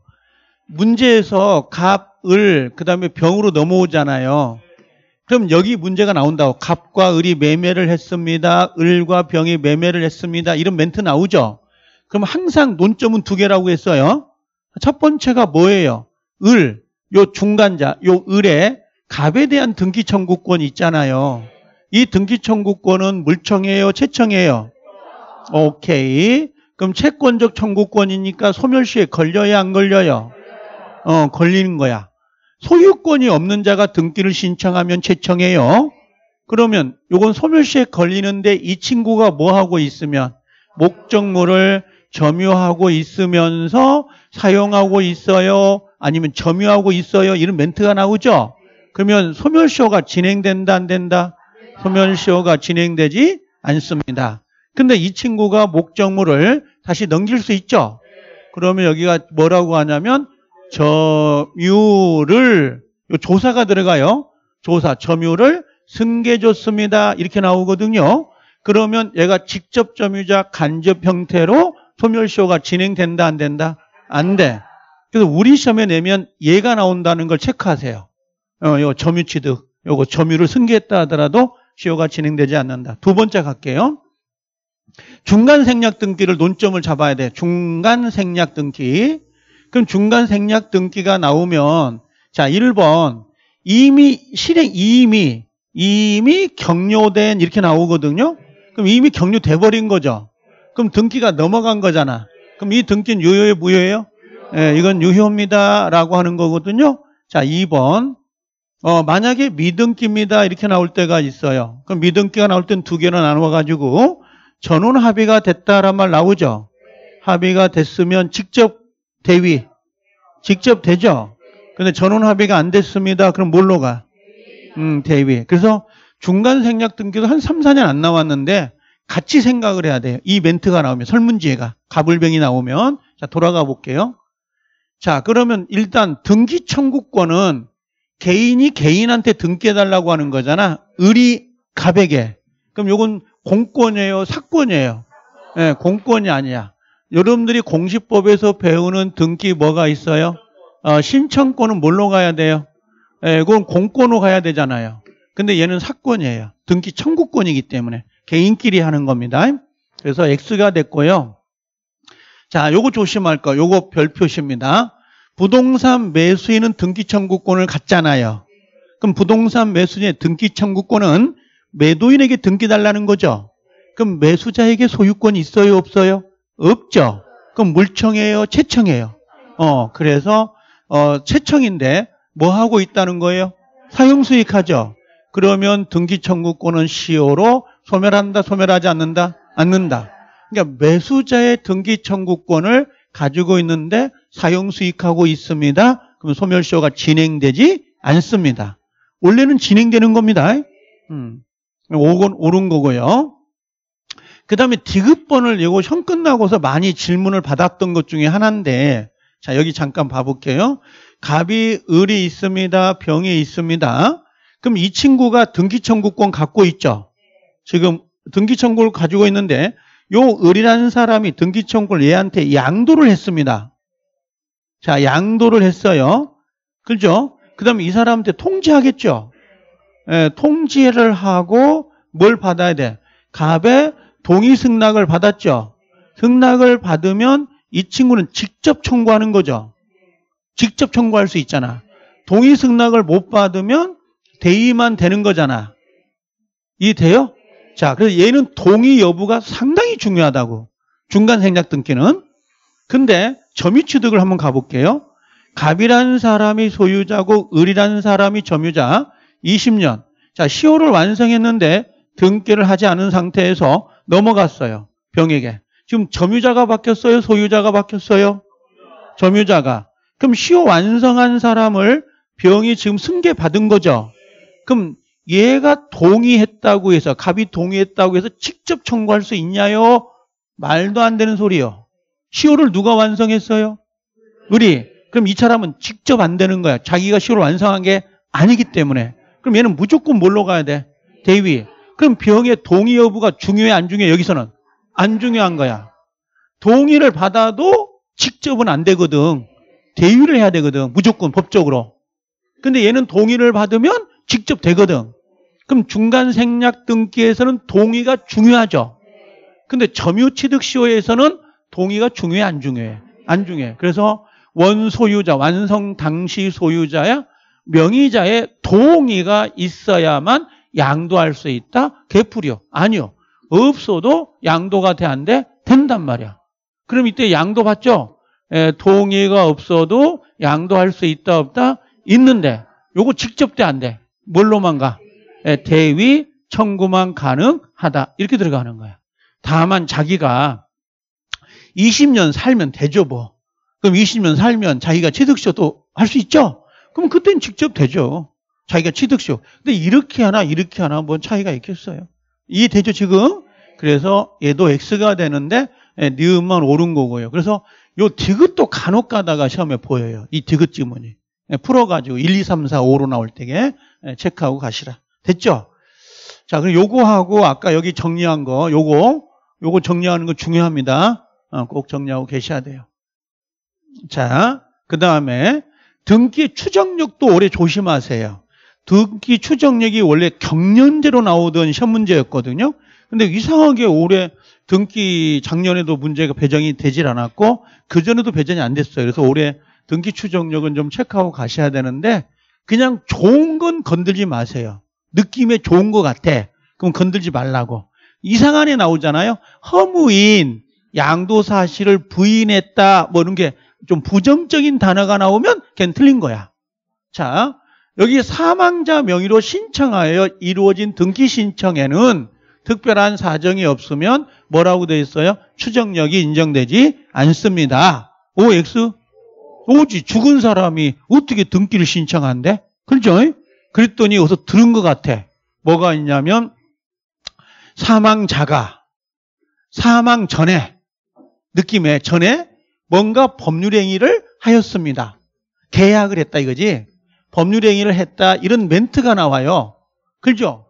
Speaker 1: 문제에서 갑을 그다음에 병으로 넘어오잖아요. 그럼 여기 문제가 나온다고 갑과 을이 매매를 했습니다. 을과 병이 매매를 했습니다. 이런 멘트 나오죠. 그럼 항상 논점은 두 개라고 했어요. 첫 번째가 뭐예요? 을, 요 중간자, 요을의 갑에 대한 등기 청구권 있잖아요. 이 등기 청구권은 물청이에요, 채청이에요? 오케이. 그럼 채권적 청구권이니까 소멸시에 걸려요, 안 걸려요? 어, 걸리는 거야. 소유권이 없는 자가 등기를 신청하면 채청해요. 그러면 이건 소멸시에 걸리는데 이 친구가 뭐 하고 있으면 목적물을 점유하고 있으면서 사용하고 있어요. 아니면 점유하고 있어요. 이런 멘트가 나오죠. 그러면 소멸시효가 진행된다 안 된다? 소멸시효가 진행되지 않습니다. 근데 이 친구가 목적물을 다시 넘길 수 있죠. 그러면 여기가 뭐라고 하냐면 점유를 조사가 들어가요. 조사 점유를 승계줬습니다. 이렇게 나오거든요. 그러면 얘가 직접 점유자 간접 형태로 소멸시효가 진행된다 안 된다? 안 돼. 그래서 우리 시험에 내면 얘가 나온다는 걸 체크하세요. 어, 요 점유취득, 요거 점유를 승계했다 하더라도 시효가 진행되지 않는다. 두 번째 갈게요. 중간 생략 등기를 논점을 잡아야 돼. 중간 생략 등기. 그럼 중간 생략 등기가 나오면 자, 1번 이미 실행 이미 이미 경료된 이렇게 나오거든요. 그럼 이미 경료돼 버린 거죠. 그럼 등기가 넘어간 거잖아. 그럼 이 등기는 유효해요 무효예요? 예, 이건 유효입니다라고 하는 거거든요. 자, 2번. 어, 만약에 미등기입니다. 이렇게 나올 때가 있어요. 그럼 미등기가 나올 땐 두 개로 나눠가지고 전원 합의가 됐다란 말 나오죠. 합의가 됐으면 직접 대위. 직접 되죠. 근데 전원 합의가 안 됐습니다. 그럼 뭘로 가? 음, 대위. 그래서 중간 생략 등기도 한 3, 4년 안 나왔는데 같이 생각을 해야 돼요. 이 멘트가 나오면 설문지에가 가불병이 나오면 자 돌아가 볼게요. 자 그러면 일단 등기 청구권은 개인이 개인한테 등기해달라고 하는 거잖아. 을이 갑에게. 그럼 요건 공권이에요, 사권이에요. 예, 네, 공권이 아니야. 여러분들이 공시법에서 배우는 등기 뭐가 있어요? 어, 신청권은 뭘로 가야 돼요? 예, 네, 그건 공권으로 가야 되잖아요. 근데 얘는 사권이에요. 등기 청구권이기 때문에. 개인끼리 하는 겁니다. 그래서 X가 됐고요. 자, 요거 조심할 거. 요거 별 표시입니다. 부동산 매수인은 등기 청구권을 갖잖아요. 그럼 부동산 매수인의 등기 청구권은 매도인에게 등기 달라는 거죠. 그럼 매수자에게 소유권이 있어요, 없어요? 없죠. 그럼 물청이에요, 채청이에요? 어, 그래서 어, 채청인데 뭐 하고 있다는 거예요? 사용 수익하죠. 그러면 등기 청구권은 시효로 소멸한다, 소멸하지 않는다, 않는다. 그러니까 매수자의 등기 청구권을 가지고 있는데 사용 수익하고 있습니다. 그럼 소멸시효가 진행되지 않습니다. 원래는 진행되는 겁니다. 음. 5건 오른 거고요. 그 다음에 디귿번을 이거 형 끝나고서 많이 질문을 받았던 것 중에 하나인데 자 여기 잠깐 봐볼게요. 갑이 을이 있습니다. 병이 있습니다. 그럼 이 친구가 등기청구권 갖고 있죠. 지금 등기 청구를 가지고 있는데 요 을이라는 사람이 등기 청구를 얘한테 양도를 했습니다. 자, 양도를 했어요. 그죠? 그다음에 이 사람한테 통지하겠죠. 예, 통지를 하고 뭘 받아야 돼? 갑의 동의 승낙을 받았죠. 승낙을 받으면 이 친구는 직접 청구하는 거죠. 직접 청구할 수 있잖아. 동의 승낙을 못 받으면 대의만 되는 거잖아. 이해돼요? 자, 그래서 얘는 동의 여부가 상당히 중요하다고. 중간 생략 등기는. 근데 점유 취득을 한번 가볼게요. 갑이라는 사람이 소유자고 을이라는 사람이 점유자 20년. 자, 시효를 완성했는데 등기를 하지 않은 상태에서 넘어갔어요. 병에게. 지금 점유자가 바뀌었어요? 소유자가 바뀌었어요? 점유자가. 그럼 시효 완성한 사람을 병이 지금 승계 받은 거죠? 그럼 얘가 동의했다고 해서 갑이 동의했다고 해서 직접 청구할 수 있냐요? 말도 안 되는 소리요. 시효를 누가 완성했어요? 우리. 그럼 이 사람은 직접 안 되는 거야. 자기가 시효를 완성한 게 아니기 때문에. 그럼 얘는 무조건 뭘로 가야 돼? 대위. 그럼 병의 동의 여부가 중요해 안 중요해 여기서는 안 중요한 거야. 동의를 받아도 직접은 안 되거든. 대위를 해야 되거든. 무조건 법적으로. 근데 얘는 동의를 받으면 직접 되거든. 그럼 중간 생략 등기에서는 동의가 중요하죠. 근데 점유취득시효에서는 동의가 중요해 안 중요해? 안 중요해. 그래서 원소유자, 완성 당시 소유자야 명의자의 동의가 있어야만 양도할 수 있다? 개풀이요. 아니요. 없어도 양도가 돼 안돼 된단 말이야. 그럼 이때 양도 받죠? 에, 예, 동의가 없어도 양도할 수 있다 없다? 있는데 요거 직접 돼 안 돼? 뭘로만 가? 예, 대위 청구만 가능하다. 이렇게 들어가는 거야. 다만 자기가 20년 살면 되죠, 뭐. 그럼 20년 살면 자기가 취득시효도 할 수 있죠? 그럼 그땐 직접 되죠. 자기가 취득시효. 근데 이렇게 하나, 이렇게 하나, 뭔 차이가 있겠어요? 이해되죠, 지금? 그래서 얘도 X가 되는데, 예, 니은만 오른 거고요. 그래서 요 디귿도 간혹 가다가 시험에 보여요. 이 디귿 지문이. 예, 풀어가지고 1, 2, 3, 4, 5로 나올 때에 체크하고 가시라. 됐죠? 자, 그럼 요거하고 아까 여기 정리한 거, 요거, 요거 정리하는 거 중요합니다. 어, 꼭 정리하고 계셔야 돼요. 자, 그 다음에 등기 추정력도 올해 조심하세요. 등기 추정력이 원래 경년제로 나오던 시험 문제였거든요. 근데 이상하게 올해 등기 작년에도 문제가 배정이 되질 않았고 그전에도 배정이 안 됐어요. 그래서 올해 등기 추정력은 좀 체크하고 가셔야 되는데 그냥 좋은 건 건들지 마세요. 느낌에 좋은 것 같아. 그럼 건들지 말라고. 이상한에 나오잖아요. 허무인, 양도 사실을 부인했다, 뭐 이런 게 좀 부정적인 단어가 나오면 걘 틀린 거야. 자, 여기 사망자 명의로 신청하여 이루어진 등기 신청에는 특별한 사정이 없으면 뭐라고 돼 있어요? 추정력이 인정되지 않습니다. OX? 오지, 죽은 사람이 어떻게 등기를 신청한대? 그렇죠? 그랬더니 여기서 들은 것 같아. 뭐가 있냐면 사망자가 사망 전에 느낌에 전에 뭔가 법률행위를 하였습니다. 계약을 했다 이거지. 법률행위를 했다 이런 멘트가 나와요. 그죠?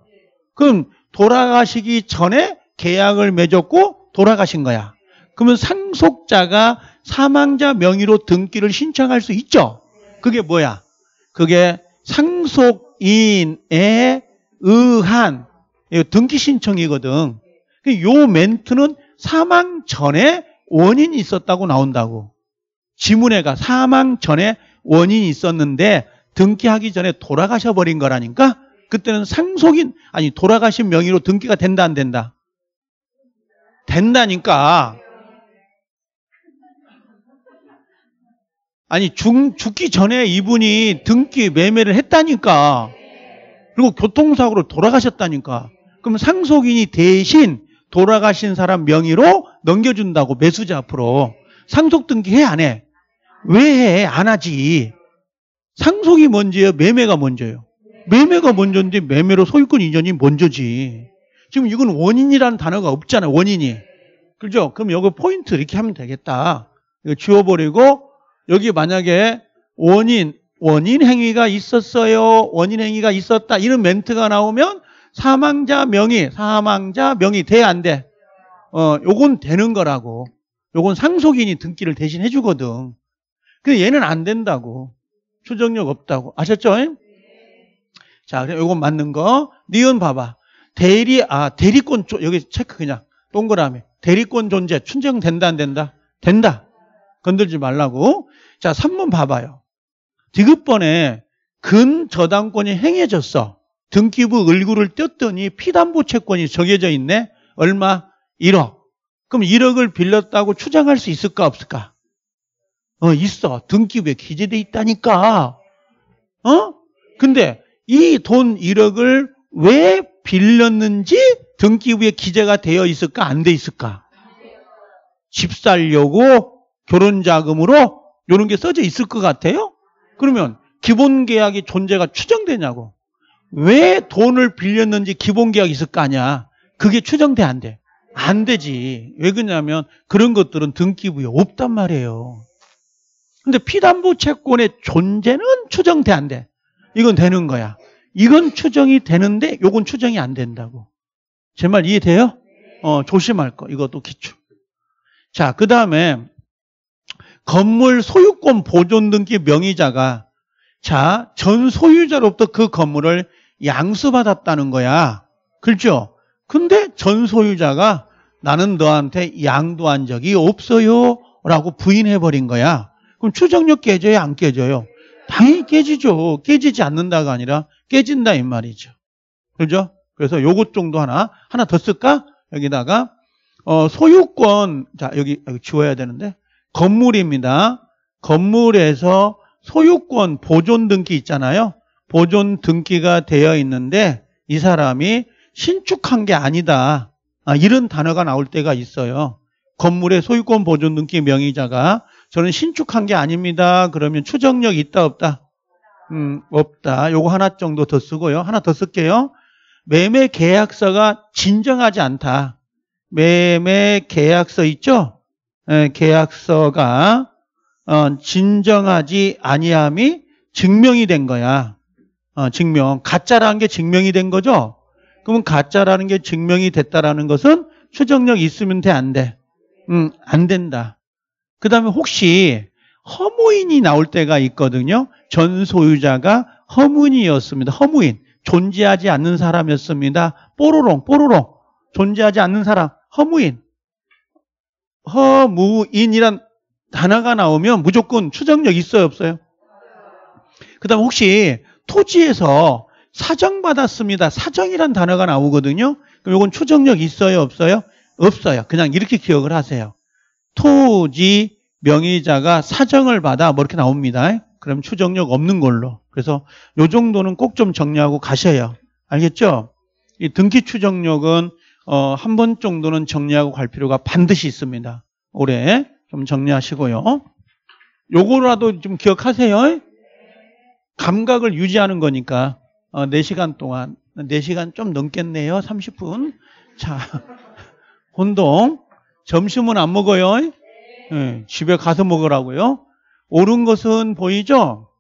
Speaker 1: 그럼 돌아가시기 전에 계약을 맺었고 돌아가신 거야. 그러면 상속자가 사망자 명의로 등기를 신청할 수 있죠. 그게 뭐야? 그게 상속 인에 의한 등기 신청이거든. 그 요 멘트는 사망 전에 원인이 있었다고 나온다고. 지문에가 사망 전에 원인이 있었는데 등기하기 전에 돌아가셔 버린 거라니까. 그때는 상속인 아니 돌아가신 명의로 등기가 된다 안 된다. 된다니까. 아니 죽, 죽기 전에 이분이 등기 매매를 했다니까. 그리고 교통사고로 돌아가셨다니까. 그럼 상속인이 대신 돌아가신 사람 명의로 넘겨준다고 매수자 앞으로. 상속 등기해 안 해? 왜 해? 안 하지. 상속이 먼저예요? 매매가 먼저예요? 매매가 먼저인데 매매로 소유권 이전이 먼저지. 지금 이건 원인이라는 단어가 없잖아요. 원인이. 그죠? 렇 그럼 여기 포인트 이렇게 하면 되겠다. 이거 지워버리고 여기 만약에 원인, 원인 행위가 있었어요. 원인 행위가 있었다. 이런 멘트가 나오면 사망자 명의, 사망자 명의 돼, 안 돼? 어, 요건 되는 거라고. 요건 상속인이 등기를 대신 해주거든. 근데 얘는 안 된다고. 추정력 없다고. 아셨죠? 자, 그럼 요건 맞는 거. 니은 봐봐. 대리, 아, 대리권, 조, 여기 체크 그냥. 동그라미. 대리권 존재. 추정된다안 된다? 된다. 건들지 말라고. 자, 3번 봐봐요. 디귿번에 근 저당권이 행해졌어. 등기부 을구를 뗐더니 피담보 채권이 정해져 있네. 얼마? 1억. 그럼 1억을 빌렸다고 추정할 수 있을까 없을까? 어, 있어. 등기부에 기재돼 있다니까. 어? 근데 이 돈 1억을 왜 빌렸는지 등기부에 기재가 되어 있을까 안돼 있을까? 집 살려고 결혼 자금으로 이런 게 써져 있을 것 같아요? 그러면 기본 계약의 존재가 추정되냐고. 왜 돈을 빌렸는지 기본 계약이 있을 거 아니야. 그게 추정돼 안 돼. 안 되지. 왜 그러냐면 그런 것들은 등기부에 없단 말이에요. 근데 피담보 채권의 존재는 추정돼 안 돼. 이건 되는 거야. 이건 추정이 되는데 요건 추정이 안 된다고. 제 말 이해돼요? 어, 조심할 거. 이것도 기초. 자, 그 다음에 건물 소유권 보존 등기 명의자가 자, 전 소유자로부터 그 건물을 양수받았다는 거야. 그렇죠? 근데 전 소유자가 나는 너한테 양도한 적이 없어요. 라고 부인해버린 거야. 그럼 추정력 깨져요? 안 깨져요? 당연히 깨지죠. 깨지지 않는다가 아니라 깨진다 이 말이죠. 그죠? 그래서 요것 정도 하나, 하나 더 쓸까? 여기다가, 어, 소유권, 자, 여기, 여기 지워야 되는데, 건물입니다. 건물에서 소유권 보존 등기 있잖아요. 보존 등기가 되어 있는데 이 사람이 신축한 게 아니다. 아, 이런 단어가 나올 때가 있어요. 건물의 소유권 보존 등기 명의자가 저는 신축한 게 아닙니다. 그러면 추정력 있다 없다? 음, 없다. 요거 하나 정도 더 쓰고요. 하나 더 쓸게요. 매매 계약서가 진정하지 않다. 매매 계약서 있죠? 계약서가 어, 진정하지 아니함이 증명이 된 거야. 어, 증명. 가짜라는 게 증명이 된 거죠? 그러면 가짜라는 게 증명이 됐다라는 것은 추정력 있으면 돼, 안 돼? 음, 안 된다. 그 다음에 혹시 허무인이 나올 때가 있거든요. 전 소유자가 허무인이었습니다. 허무인. 존재하지 않는 사람이었습니다. 뽀로롱, 뽀로롱. 존재하지 않는 사람. 허무인. 허무인이란 단어가 나오면 무조건 추정력 있어요, 없어요? 그 다음 혹시 토지에서 사정받았습니다. 사정이란 단어가 나오거든요. 그럼 이건 추정력 있어요, 없어요? 없어요. 그냥 이렇게 기억을 하세요. 토지 명의자가 사정을 받아 뭐 이렇게 나옵니다. 그럼 추정력 없는 걸로. 그래서 요 정도는 꼭 좀 정리하고 가셔요. 알겠죠? 이 등기 추정력은 어, 한 번 정도는 정리하고 갈 필요가 반드시 있습니다. 올해 좀 정리하시고요. 요거라도 좀 기억하세요. 감각을 유지하는 거니까 어, 4시간 동안 4시간 좀 넘겠네요. 30분. 자, 혼동. 점심은 안 먹어요. 네, 집에 가서 먹으라고요. 옳은 것은 보이죠?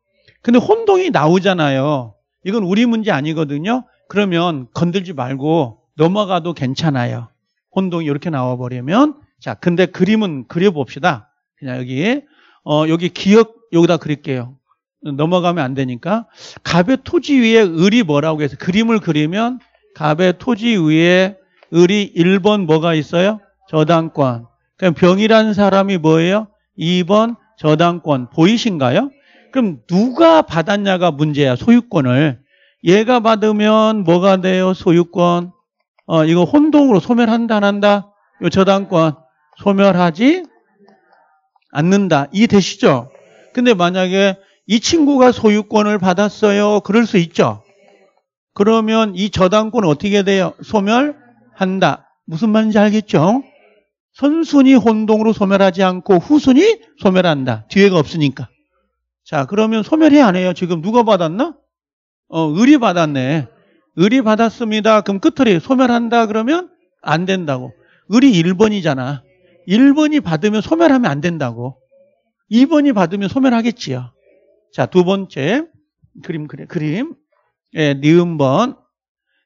Speaker 1: 근데 혼동이 나오잖아요. 이건 우리 문제 아니거든요. 그러면 건들지 말고 넘어가도 괜찮아요. 혼동이 이렇게 나와버리면 자 근데 그림은 그려봅시다. 그냥 여기에 어, 여기 기억 여기다 그릴게요. 넘어가면 안 되니까 갑의 토지 위에 을이 뭐라고 해서 그림을 그리면 갑의 토지 위에 을이 1번 뭐가 있어요? 저당권. 그럼 병이라는 사람이 뭐예요? 2번 저당권. 보이신가요? 그럼 누가 받았냐가 문제야. 소유권을. 얘가 받으면 뭐가 돼요? 소유권. 어, 이거 혼동으로 소멸한다 안 한다? 요 저당권 소멸하지 않는다. 이해되시죠? 근데 만약에 이 친구가 소유권을 받았어요. 그럴 수 있죠. 그러면 이 저당권은 어떻게 돼요? 소멸한다. 무슨 말인지 알겠죠? 선순위 혼동으로 소멸하지 않고 후순위 소멸한다. 뒤에가 없으니까. 자, 그러면 소멸해야 안 해요? 지금 누가 받았나? 어, 을이 받았네. 의뢰받았습니다. 그럼 끝털이 소멸한다 그러면 안 된다고. 의뢰 1번이잖아. 1번이 받으면 소멸하면 안 된다고. 2번이 받으면 소멸하겠지요. 자, 두 번째. 그림, 그래, 그림. 예, 니은번.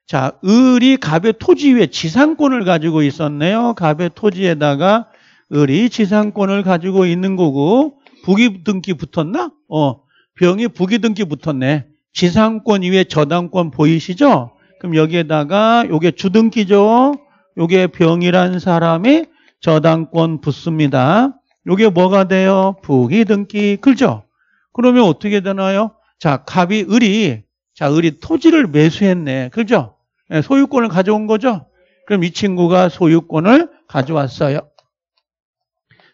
Speaker 1: 자, 을이 갑의 토지 위에 지상권을 가지고 있었네요. 갑의 토지에다가 을이 지상권을 가지고 있는 거고, 부기 등기 붙었나? 어, 병이 부기 등기 붙었네. 지상권 이외 저당권 보이시죠? 그럼 여기에다가 요게 주등기죠. 요게 병이란 사람이 저당권 붙습니다. 요게 뭐가 돼요? 부기등기. 그죠? 그러면 어떻게 되나요? 자, 갑이 을이 자, 을이 토지를 매수했네. 그죠? 예, 소유권을 가져온 거죠? 그럼 이 친구가 소유권을 가져왔어요.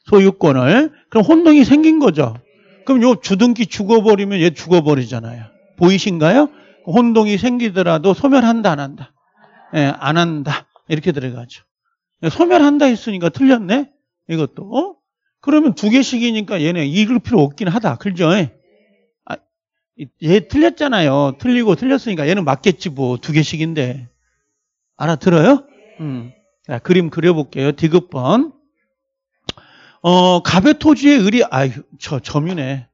Speaker 1: 소유권을. 그럼 혼동이 생긴 거죠? 그럼 요 주등기 죽어버리면 얘 죽어버리잖아요. 보이신가요? 혼동이 생기더라도 소멸한다, 안 한다? 예, 안 한다. 이렇게 들어가죠. 예, 소멸한다 했으니까 틀렸네? 이것도. 어? 그러면 두 개씩이니까 얘네 읽을 필요 없긴 하다. 그죠? 예. 아, 얘 틀렸잖아요. 틀리고 틀렸으니까 얘는 맞겠지 뭐. 두 개씩인데. 알아들어요? 음. 자, 그림 그려볼게요. 디귿번. 어, 가베토지의 의리, 아유, 저, 점유네.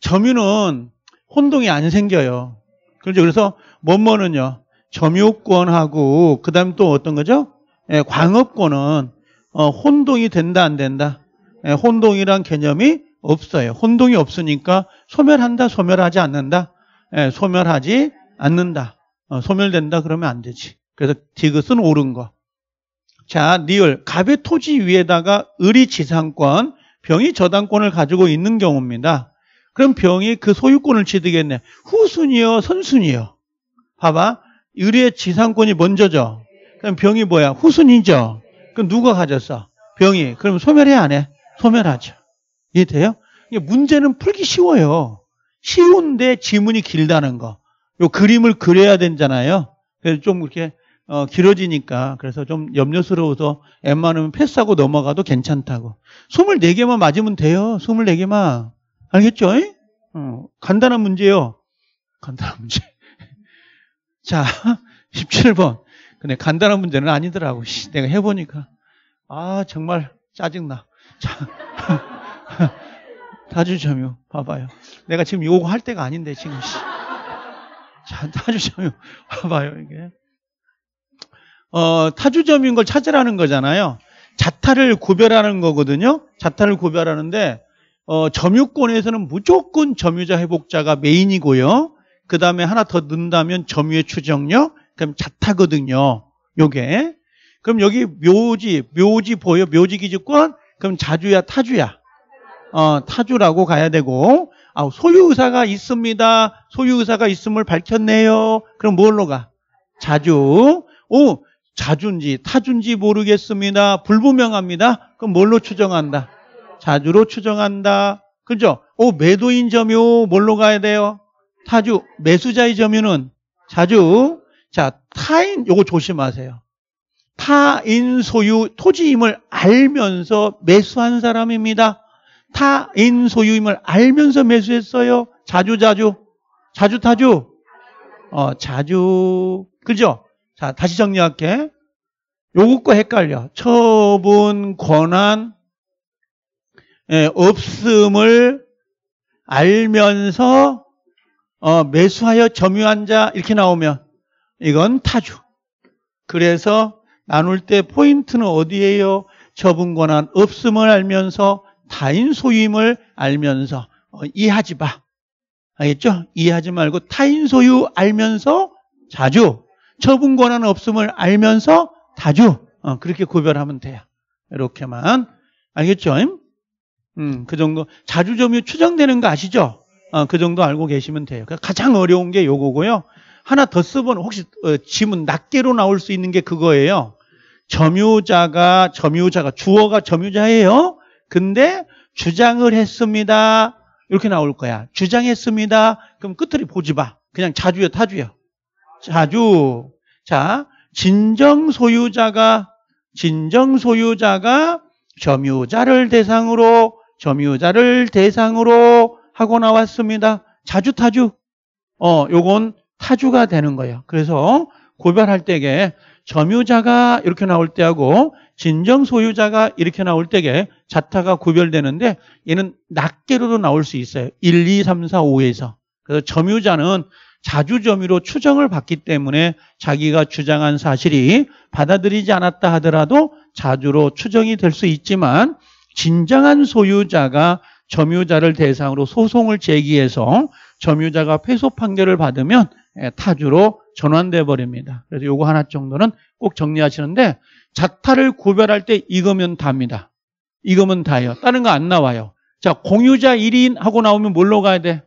Speaker 1: 점유는 혼동이 안 생겨요. 그렇죠. 그래서 뭐뭐는요. 점유권하고 그다음 또 어떤 거죠? 예, 광업권은 어, 혼동이 된다 안 된다. 예, 혼동이란 개념이 없어요. 혼동이 없으니까 소멸한다, 소멸하지 않는다. 예, 소멸하지 않는다. 어, 소멸된다 그러면 안 되지. 그래서 디귿은 옳은 거. 자, 니을 갑의 토지 위에다가 을이 지상권, 병이 저당권을 가지고 있는 경우입니다. 그럼 병이 그 소유권을 취득했네. 후순이요선순이요 봐봐. 의뢰 지상권이 먼저죠. 그럼 병이 뭐야? 후순이죠 그럼 누가 가졌어? 병이. 그럼 소멸해, 안 해? 소멸하죠. 이해돼요? 문제는 풀기 쉬워요. 쉬운데 지문이 길다는 거. 요 그림을 그려야 되잖아요. 그래서 좀 이렇게 어, 길어지니까 그래서 좀 염려스러워서 웬만하면 패스하고 넘어가도 괜찮다고. 24개만 맞으면 돼요. 24개만. 알겠죠? 어, 간단한 문제요. 간단한 문제. 자, 17번. 근데 간단한 문제는 아니더라고. 씨, 내가 해보니까. 아, 정말 짜증나. 자, 다주점유 봐봐요. 내가 지금 요거 할 때가 아닌데, 지금. 씨. 자, 타주점유. 봐봐요, 이게. 어, 타주점인걸 찾으라는 거잖아요. 자타를 구별하는 거거든요. 자타를 구별하는데, 어, 점유권에서는 무조건 점유자 회복자가 메인이고요. 그 다음에 하나 더 넣는다면 점유의 추정력, 그럼 자타거든요. 요게. 그럼 여기 묘지, 묘지 보여? 묘지 기주권? 그럼 자주야, 타주야? 어, 타주라고 가야 되고, 아, 소유의사가 있습니다. 소유의사가 있음을 밝혔네요. 그럼 뭘로 가? 자주. 오, 자주인지 타주인지 모르겠습니다. 불분명합니다. 그럼 뭘로 추정한다? 자주로 추정한다. 그죠? 오, 매도인 점유 뭘로 가야 돼요? 타주. 매수자의 점유는 자주. 자, 타인 요거 조심하세요. 타인 소유 토지임을 알면서 매수한 사람입니다. 타인 소유임을 알면서 매수했어요. 자주 자주 자주 타주 어 자주 그죠? 자 다시 정리할게. 요것과 헷갈려. 처분 권한 예, 없음을 알면서 어, 매수하여 점유한 자 이렇게 나오면 이건 타주. 그래서 나눌 때 포인트는 어디에요? 처분 권한 없음을 알면서 타인 소유임을 알면서 어, 이해하지 마. 알겠죠? 이해하지 말고 타인 소유 알면서 자주 처분 권한 없음을 알면서 다주 어, 그렇게 구별하면 돼요. 이렇게만 알겠죠? 음, 그 정도. 자주 점유 추정되는 거 아시죠? 어, 그 정도 알고 계시면 돼요. 그러니까 가장 어려운 게 요거고요. 하나 더 써본, 혹시 어, 지문 낱개로 나올 수 있는 게 그거예요. 점유자가, 점유자가, 주어가 점유자예요. 근데 주장을 했습니다. 이렇게 나올 거야. 주장했습니다. 그럼 끝을 보지 마. 그냥 자주요, 타주요. 자주. 자, 진정 소유자가, 진정 소유자가 점유자를 대상으로 점유자를 대상으로 하고 나왔습니다. 자주 타주. 어, 요건 타주가 되는 거예요. 그래서 고별할 때에 점유자가 이렇게 나올 때하고 진정 소유자가 이렇게 나올 때에 자타가 구별되는데 얘는 낱개로도 나올 수 있어요. 1, 2, 3, 4, 5에서. 그래서 점유자는 자주 점유로 추정을 받기 때문에 자기가 주장한 사실이 받아들이지 않았다 하더라도 자주로 추정이 될 수 있지만 진정한 소유자가 점유자를 대상으로 소송을 제기해서 점유자가 패소 판결을 받으면 예, 타주로 전환돼 버립니다. 그래서 요거 하나 정도는 꼭 정리하시는데 자타를 구별할 때 이거면 답니다. 이거면 다예요. 다른 거 안 나와요. 자, 공유자 1인 하고 나오면 뭘로 가야 돼?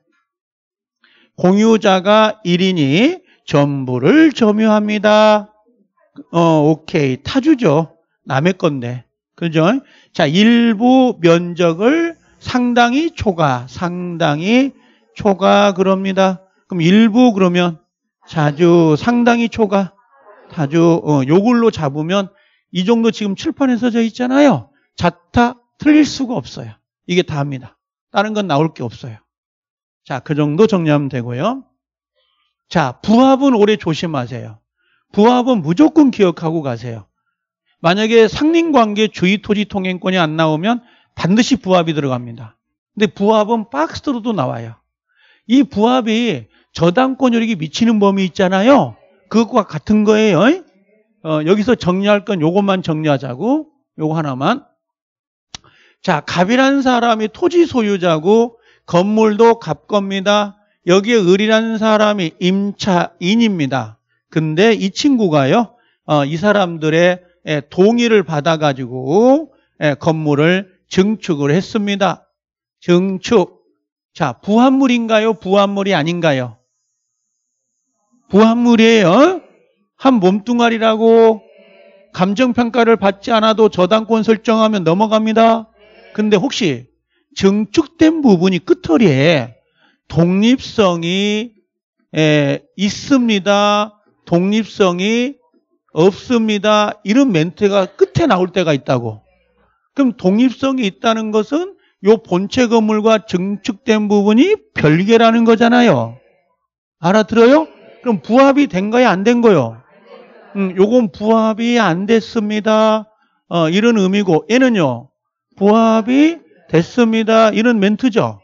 Speaker 1: 공유자가 1인이 전부를 점유합니다. 어, 오케이. 타주죠. 남의 건데. 그죠? 자, 일부 면적을 상당히 초과, 상당히 초과 그럽니다. 그럼 일부 그러면 자주 상당히 초과, 자주 어, 요걸로 잡으면 이 정도 지금 칠판에 써져 있잖아요. 자타 틀릴 수가 없어요. 이게 다입니다. 다른 건 나올 게 없어요. 자, 그 정도 정리하면 되고요. 자, 부합은 오래 조심하세요. 부합은 무조건 기억하고 가세요. 만약에 상린관계 주의 토지 통행권이 안 나오면 반드시 부합이 들어갑니다. 근데 부합은 박스로도 나와요. 이 부합이 저당권 효력이 미치는 범위 있잖아요. 그것과 같은 거예요. 어, 여기서 정리할 건 요것만 정리하자고. 요거 하나만. 자, 갑이라는 사람이 토지 소유자고 건물도 갑겁니다. 여기에 을이라는 사람이 임차인입니다. 근데 이 친구가요. 어, 이 사람들의 예, 동의를 받아가지고 예, 건물을 증축을 했습니다. 증축. 자, 부합물인가요? 부합물이 아닌가요? 부합물이에요. 한 몸뚱아리라고 감정평가를 받지 않아도 저당권 설정하면 넘어갑니다. 근데 혹시 증축된 부분이 끝허리에 독립성이 예, 있습니다. 독립성이 없습니다. 이런 멘트가 끝에 나올 때가 있다고. 그럼 독립성이 있다는 것은 요 본체 건물과 증축된 부분이 별개라는 거잖아요. 알아들어요? 그럼 부합이 된 거야, 안 된 거요? 음, 요건 부합이 안 됐습니다. 어, 이런 의미고, 얘는요, 부합이 됐습니다. 이런 멘트죠.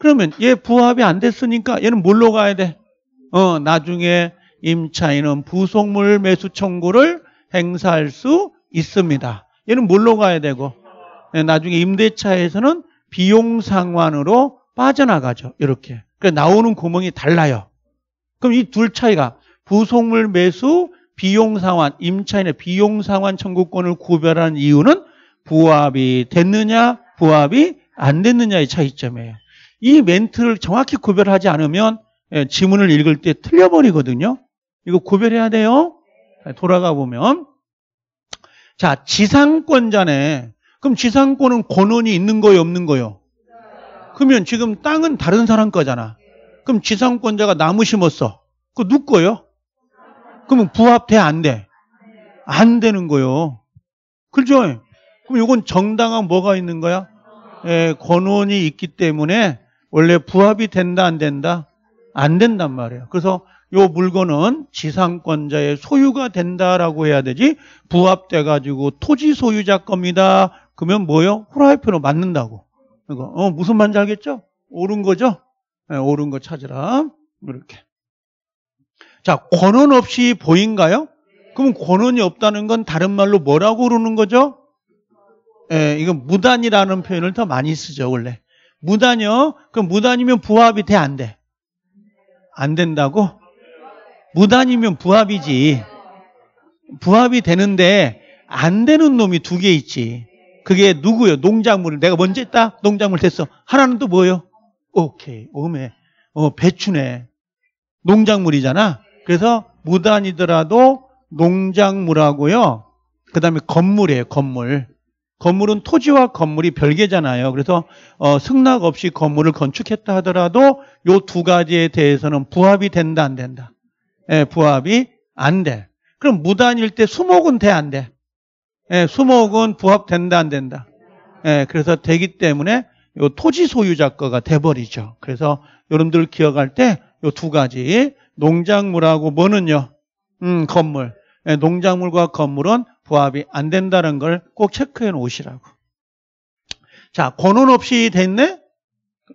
Speaker 1: 그러면 얘 부합이 안 됐으니까 얘는 뭘로 가야 돼? 어, 나중에 임차인은 부속물 매수 청구를 행사할 수 있습니다. 얘는 뭘로 가야 되고 네, 나중에 임대차에서는 비용 상환으로 빠져나가죠. 이렇게. 그러 그러니까 나오는 구멍이 달라요. 그럼 이 둘 차이가 부속물 매수 비용 상환 임차인의 비용 상환 청구권을 구별한 이유는 부합이 됐느냐 부합이 안 됐느냐의 차이점이에요. 이 멘트를 정확히 구별하지 않으면 예, 지문을 읽을 때 틀려버리거든요. 이거 구별해야 돼요. 돌아가 보면 자 지상권자네. 그럼 지상권은 권원이 있는 거예요, 없는 거예요? 그러면 지금 땅은 다른 사람 거잖아. 그럼 지상권자가 나무 심었어. 그거 누구 요 그러면 부합돼, 안 돼? 안 되는 거예요. 그죠? 그럼 이건 정당한 뭐가 있는 거야? 예, 권원이 있기 때문에 원래 부합이 된다, 안 된다? 안 된단 말이에요. 그래서 요 물건은 지상권자의 소유가 된다라고 해야 되지 부합돼 가지고 토지 소유자 겁니다. 그러면 뭐요? 후라이팬으로 맞는다고. 이거 어, 무슨 말인지 알겠죠? 옳은 거죠? 네, 옳은 거 찾으라. 이렇게. 자, 권원 없이 보인가요? 그럼 권원이 없다는 건 다른 말로 뭐라고 그러는 거죠? 예, 이건 무단이라는 표현을 더 많이 쓰죠, 원래. 무단이요? 그럼 무단이면 부합이 돼, 안 돼? 안 된다고? 무단이면 부합이지. 부합이 되는데 안 되는 놈이 두 개 있지. 그게 누구요? 농작물을 내가 먼저 했다. 농작물 됐어. 하나는 또 뭐요? 예 오케이. 오메. 어, 배추네. 농작물이잖아. 그래서 무단이더라도 농작물하고요. 그다음에 건물이에요. 건물. 건물은 토지와 건물이 별개잖아요. 그래서 어, 승낙 없이 건물을 건축했다 하더라도 요 두 가지에 대해서는 부합이 된다 안 된다. 예, 부합이 안 돼. 그럼 무단일 때 수목은 돼, 안 돼? 예, 수목은 부합된다, 안 된다? 예, 그래서 되기 때문에 토지 소유자가가 돼버리죠. 그래서 여러분들 기억할 때 이 두 가지 농작물하고 뭐는요? 음, 건물. 농작물과 건물은 부합이 안 된다는 걸 꼭 체크해 놓으시라고. 자, 권원 없이 됐네?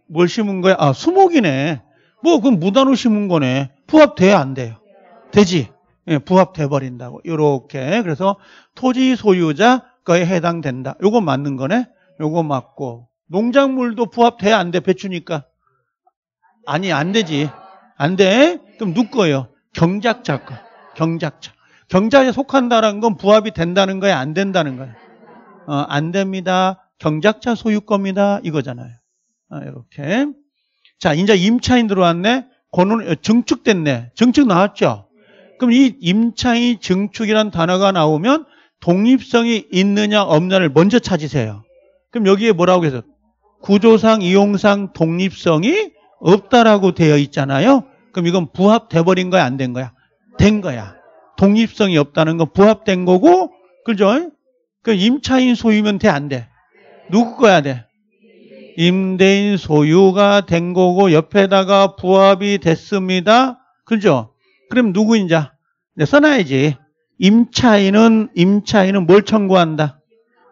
Speaker 1: 뭘 심은 거야? 아, 수목이네. 뭐, 그럼 무단으로 심은 거네. 부합돼야 안 돼요. 되지. 예, 부합돼 버린다고. 이렇게 그래서 토지 소유자 거에 해당된다. 요거 맞는 거네. 요거 맞고 농작물도 부합돼야 안 돼. 배추니까. 아니 안 되지. 안 돼. 그럼 누꺼요? 경작자 거. 경작자. 경작에 속한다는 건 부합이 된다는 거야, 안 된다는 거야. 어, 안 됩니다. 경작자 소유겁니다 이거잖아요. 아, 어, 이렇게. 자, 이제 임차인 들어왔네. 권은 어, 증축됐네. 증축 나왔죠. 그럼 이 임차인 증축이란 단어가 나오면 독립성이 있느냐 없느냐를 먼저 찾으세요. 그럼 여기에 뭐라고 해서 구조상 이용상 독립성이 없다라고 되어 있잖아요. 그럼 이건 부합돼 버린 거야 안 된 거야? 된 거야. 독립성이 없다는 건 부합된 거고 그죠? 그 임차인 소유면 돼 안 돼? 누구 거야 돼? 임대인 소유가 된 거고 옆에다가 부합이 됐습니다. 그죠? 그럼 누구인자? 네, 써놔야지. 임차인은 임차인은 뭘 청구한다?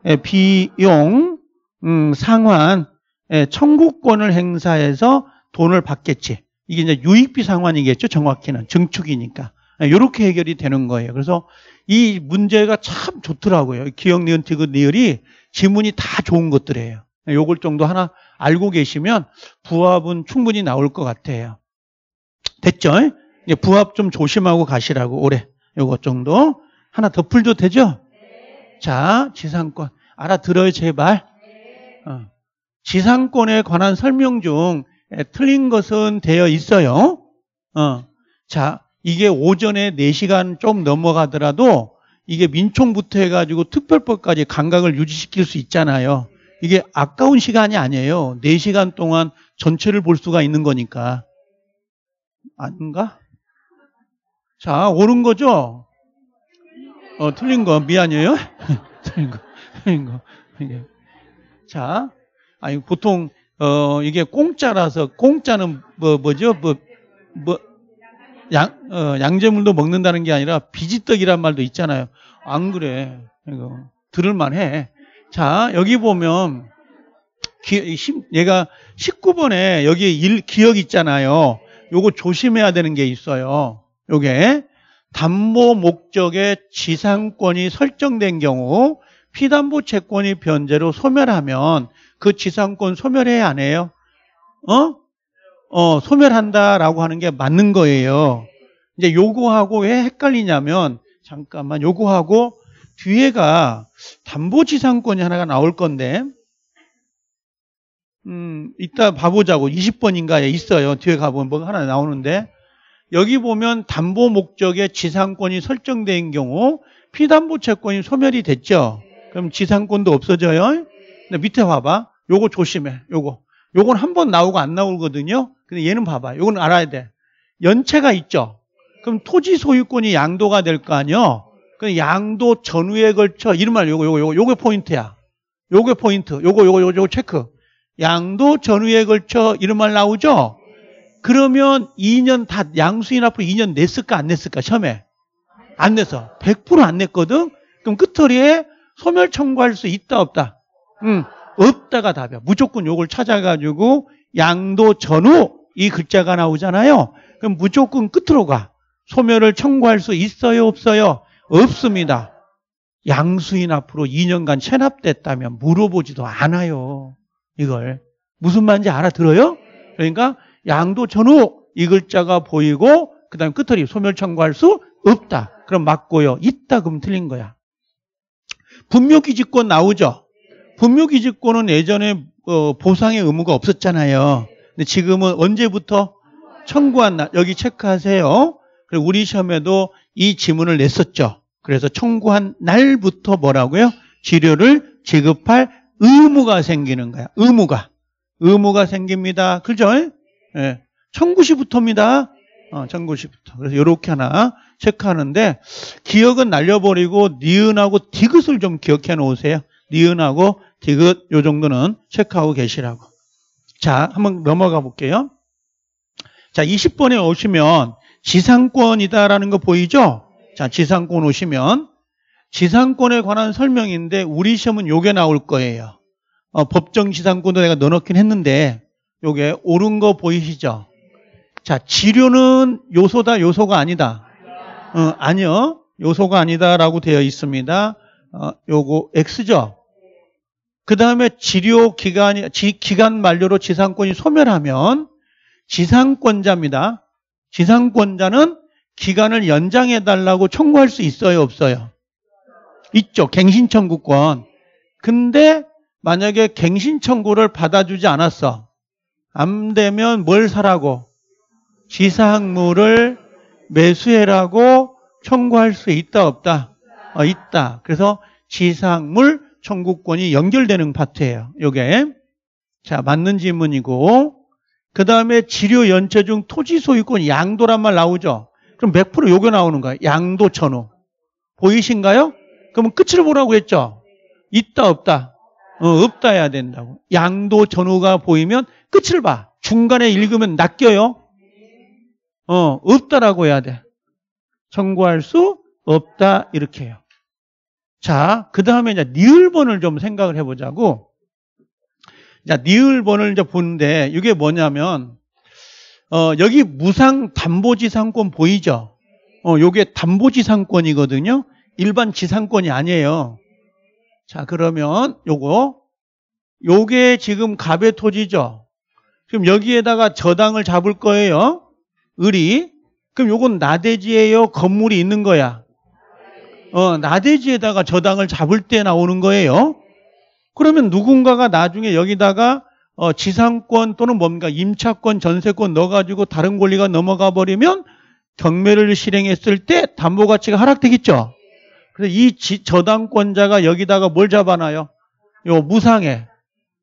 Speaker 1: 예, 비용 음, 상환 예, 청구권을 행사해서 돈을 받겠지. 이게 이제 유익비 상환이겠죠. 정확히는 증축이니까. 이렇게 예, 해결이 되는 거예요. 그래서 이 문제가 참 좋더라고요. 기억 니은 티그 니을이 지문이 다 좋은 것들이에요. 예, 요걸 정도 하나 알고 계시면 부합은 충분히 나올 것 같아요. 됐죠? 부합 좀 조심하고 가시라고 올해 요것 정도 하나 더 풀도 되죠? 네. 자 지상권 알아들어요 제발 네. 어. 지상권에 관한 설명 중 에, 틀린 것은 되어 있어요 어. 자 이게 오전에 4시간 좀 넘어가더라도 이게 민총부터 해가지고 특별법까지 감각을 유지시킬 수 있잖아요 이게 아까운 시간이 아니에요 4시간 동안 전체를 볼 수가 있는 거니까 아닌가? 자, 옳은 거죠? 어, 틀린 거 미안해요. 틀린 거, 틀린 거. 자, 아니 보통 어 이게 공짜라서 공짜는 뭐 뭐죠? 뭐뭐 뭐, 양, 어, 양재물도 먹는다는 게 아니라 비지떡이란 말도 있잖아요. 안 그래. 이거 들을만 해. 자, 여기 보면 기, 얘가 19번에 여기 일, 기억 있잖아요. 요거 조심해야 되는 게 있어요. 요게 담보 목적의 지상권이 설정된 경우 피담보 채권이 변제로 소멸하면 그 지상권 소멸해야 안 해요? 어? 어, 소멸한다라고 하는 게 맞는 거예요. 이제 요거하고 왜 헷갈리냐면 잠깐만 요거하고 뒤에가 담보 지상권이 하나가 나올 건데 음, 이따 봐보자고 20번인가에 있어요. 뒤에 가보면 뭐가 하나 나오는데 여기 보면 담보 목적의 지상권이 설정된 경우 피담보 채권이 소멸이 됐죠. 그럼 지상권도 없어져요. 근데 밑에 봐봐. 요거 조심해. 요거. 요건 한 번 나오고 안 나오거든요. 근데 얘는 봐봐. 요건 알아야 돼. 연체가 있죠. 그럼 토지 소유권이 양도가 될 거 아니요. 그 양도 전후에 걸쳐 이름말 요거 요거 요거 요게 포인트야. 요게 포인트. 요거 요거 요거 체크. 양도 전후에 걸쳐 이름말 나오죠. 그러면 2년 다 양수인 앞으로 2년 냈을까 안 냈을까 시험에 안 내서 100%안 냈거든. 그럼 끝허리에 소멸 청구할 수 있다 없다. 음, 없다가 답이야. 무조건 요걸 찾아가지고 양도 전후 이 글자가 나오잖아요. 그럼 무조건 끝으로 가. 소멸을 청구할 수 있어요 없어요? 없습니다. 양수인 앞으로 2년간 체납됐다면 물어보지도 않아요. 이걸. 무슨 말인지 알아들어요? 그러니까 양도 전후 이 글자가 보이고 그 다음에 끝털이 소멸 청구할 수 없다. 그럼 맞고요. 있다 그럼 틀린 거야. 분묘기지권 나오죠. 분묘기지권은 예전에 어, 보상의 의무가 없었잖아요. 근데 지금은 언제부터 청구한 날 여기 체크하세요. 그리고 우리 시험에도 이 지문을 냈었죠. 그래서 청구한 날부터 뭐라고요? 치료를 지급할 의무가 생기는 거야. 의무가. 의무가 생깁니다. 그죠? 예, 1 9 0시부터입니다 어, 1 9 0시부터 그래서 이렇게 하나 체크하는데 기억은 날려버리고 니은하고 디귿을 좀 기억해 놓으세요. 니은하고 디귿 요 정도는 체크하고 계시라고. 자, 한번 넘어가 볼게요. 자, 20번에 오시면 지상권이다라는 거 보이죠? 자, 지상권 오시면 지상권에 관한 설명인데 우리 시험은 요게 나올 거예요. 어, 법정 지상권도 내가 넣어놓긴 했는데 요게 옳은 거 보이시죠? 자, 지료는 요소다, 요소가 아니다. 어, 아니요. 요소가 아니다라고 되어 있습니다. 어, 요거 X죠? 그 다음에 지료 기간이, 지, 기간 만료로 지상권이 소멸하면 지상권자입니다. 지상권자는 기간을 연장해달라고 청구할 수 있어요, 없어요? 있죠. 갱신청구권. 근데 만약에 갱신청구를 받아주지 않았어. 안 되면 뭘 사라고? 지상물을 매수해라고 청구할 수 있다 없다? 어, 있다. 그래서 지상물 청구권이 연결되는 파트예요. 요게 자 맞는 질문이고 그 다음에 지료 연체 중 토지 소유권 양도란 말 나오죠. 그럼 100% 요게 나오는 거야. 양도 전후. 보이신가요? 그러면 끝을 보라고 했죠. 있다 없다. 어, 없다 해야 된다고. 양도 전후가 보이면 끝을 봐. 중간에 읽으면 낚여요. 어, 없다라고 해야 돼. 청구할 수 없다 이렇게 해요. 자, 그 다음에 이제 니을번을좀 생각을 해보자고. 자, 니을번을 이제 보는데 이게 뭐냐면 어, 여기 무상 담보지상권 보이죠? 어, 요게 담보지상권이거든요. 일반 지상권이 아니에요. 자, 그러면 요거 요게 지금 갑의 토지죠. 그럼 여기에다가 저당을 잡을 거예요. 을이. 그럼 요건 나대지예요. 건물이 있는 거야. 어, 나대지에다가 저당을 잡을 때 나오는 거예요. 그러면 누군가가 나중에 여기다가 어, 지상권 또는 뭡니까 임차권, 전세권 넣어가지고 다른 권리가 넘어가 버리면 경매를 실행했을 때 담보 가치가 하락되겠죠. 그래서 이 지, 저당권자가 여기다가 뭘 잡아놔요? 요 무상에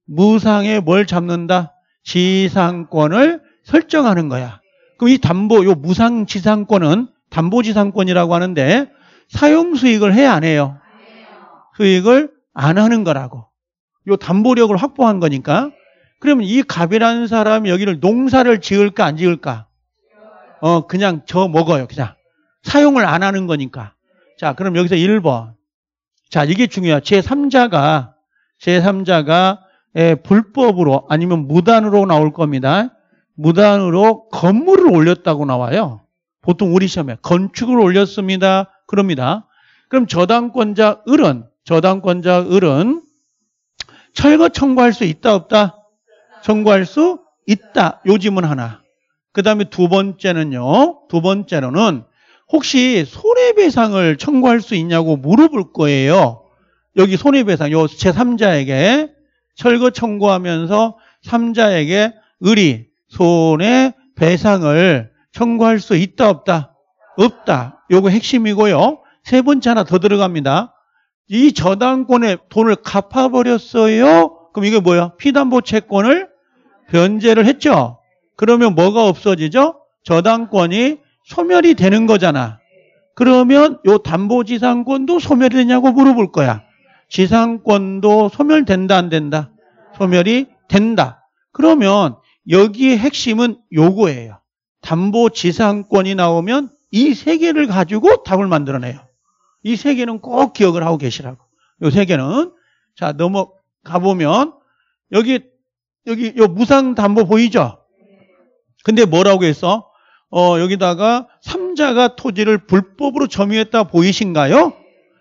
Speaker 1: 무상에 뭘 잡는다? 지상권을 설정하는 거야. 그럼 이 담보, 요 무상지상권은 담보지상권이라고 하는데 사용 수익을 해야안 해요? 수익을 안 하는 거라고. 요 담보력을 확보한 거니까. 그러면 이 갑이라는 사람이 여기를 농사를 지을까 안 지을까? 어, 그냥 저 먹어요. 그냥. 사용을 안 하는 거니까. 자, 그럼 여기서 1번. 자, 이게 중요해요. 제3자가, 제3자가 예, 불법으로 아니면 무단으로 나올 겁니다. 무단으로 건물을 올렸다고 나와요. 보통 우리 시험에 건축을 올렸습니다. 그럽니다. 그럼 저당권자 을은 저당권자 을은 철거 청구할 수 있다 없다? 청구할 수 있다. 요 지문 하나. 그 다음에 두 번째는요. 두 번째로는 혹시 손해배상을 청구할 수 있냐고 물어볼 거예요. 여기 손해배상, 요 제3자에게 철거 청구하면서 3자에게 의리, 손해, 배상을 청구할 수 있다 없다? 없다. 요거 핵심이고요. 세 번째 하나 더 들어갑니다. 이 저당권에 돈을 갚아버렸어요? 그럼 이게 뭐야? 피담보 채권을 변제를 했죠? 그러면 뭐가 없어지죠? 저당권이 소멸이 되는 거잖아. 그러면 요 담보지상권도 소멸이 되냐고 물어볼 거야. 지상권도 소멸된다 안 된다? 소멸이 된다. 그러면 여기의 핵심은 요거예요. 담보 지상권이 나오면 이 세 개를 가지고 답을 만들어내요. 이 세 개는 꼭 기억을 하고 계시라고. 요세 개는 자 넘어가 보면 여기 여기 요 무상 담보 보이죠? 근데 뭐라고 했어? 어 여기다가 삼자가 토지를 불법으로 점유했다 보이신가요?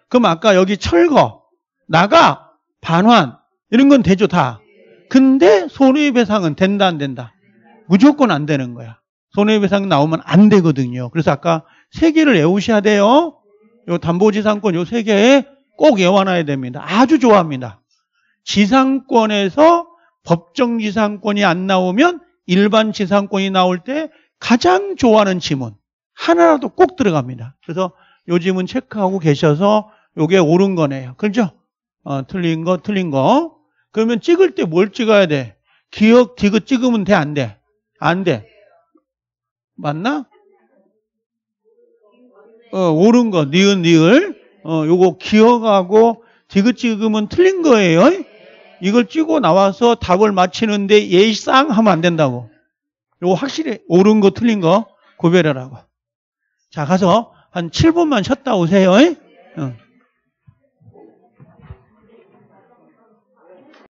Speaker 1: 그럼 아까 여기 철거 나가, 반환, 이런 건 되죠, 다. 근데 손해배상은 된다, 안 된다? 무조건 안 되는 거야. 손해배상 나오면 안 되거든요. 그래서 아까 세 개를 외우셔야 돼요. 요 담보지상권 요 세 개에 꼭 외워놔야 됩니다. 아주 좋아합니다. 지상권에서 법정 지상권이 안 나오면 일반 지상권이 나올 때 가장 좋아하는 지문 하나라도 꼭 들어갑니다. 그래서 요 지문 체크하고 계셔서 요게 옳은 거네요. 그렇죠? 어, 틀린 거, 틀린 거. 그러면 찍을 때 뭘 찍어야 돼? 기억, 디귿 찍으면 돼, 안 돼? 안 돼. 맞나? 어, 옳은 거, 니은, 니을. 어, 요거 기억하고 디귿 찍으면 틀린 거예요. 이걸 찍고 나와서 답을 맞히는데 예의상 하면 안 된다고. 요거 확실히 옳은 거, 틀린 거 구별하라고. 자, 가서 한 7분만 쉬었다 오세요. 어.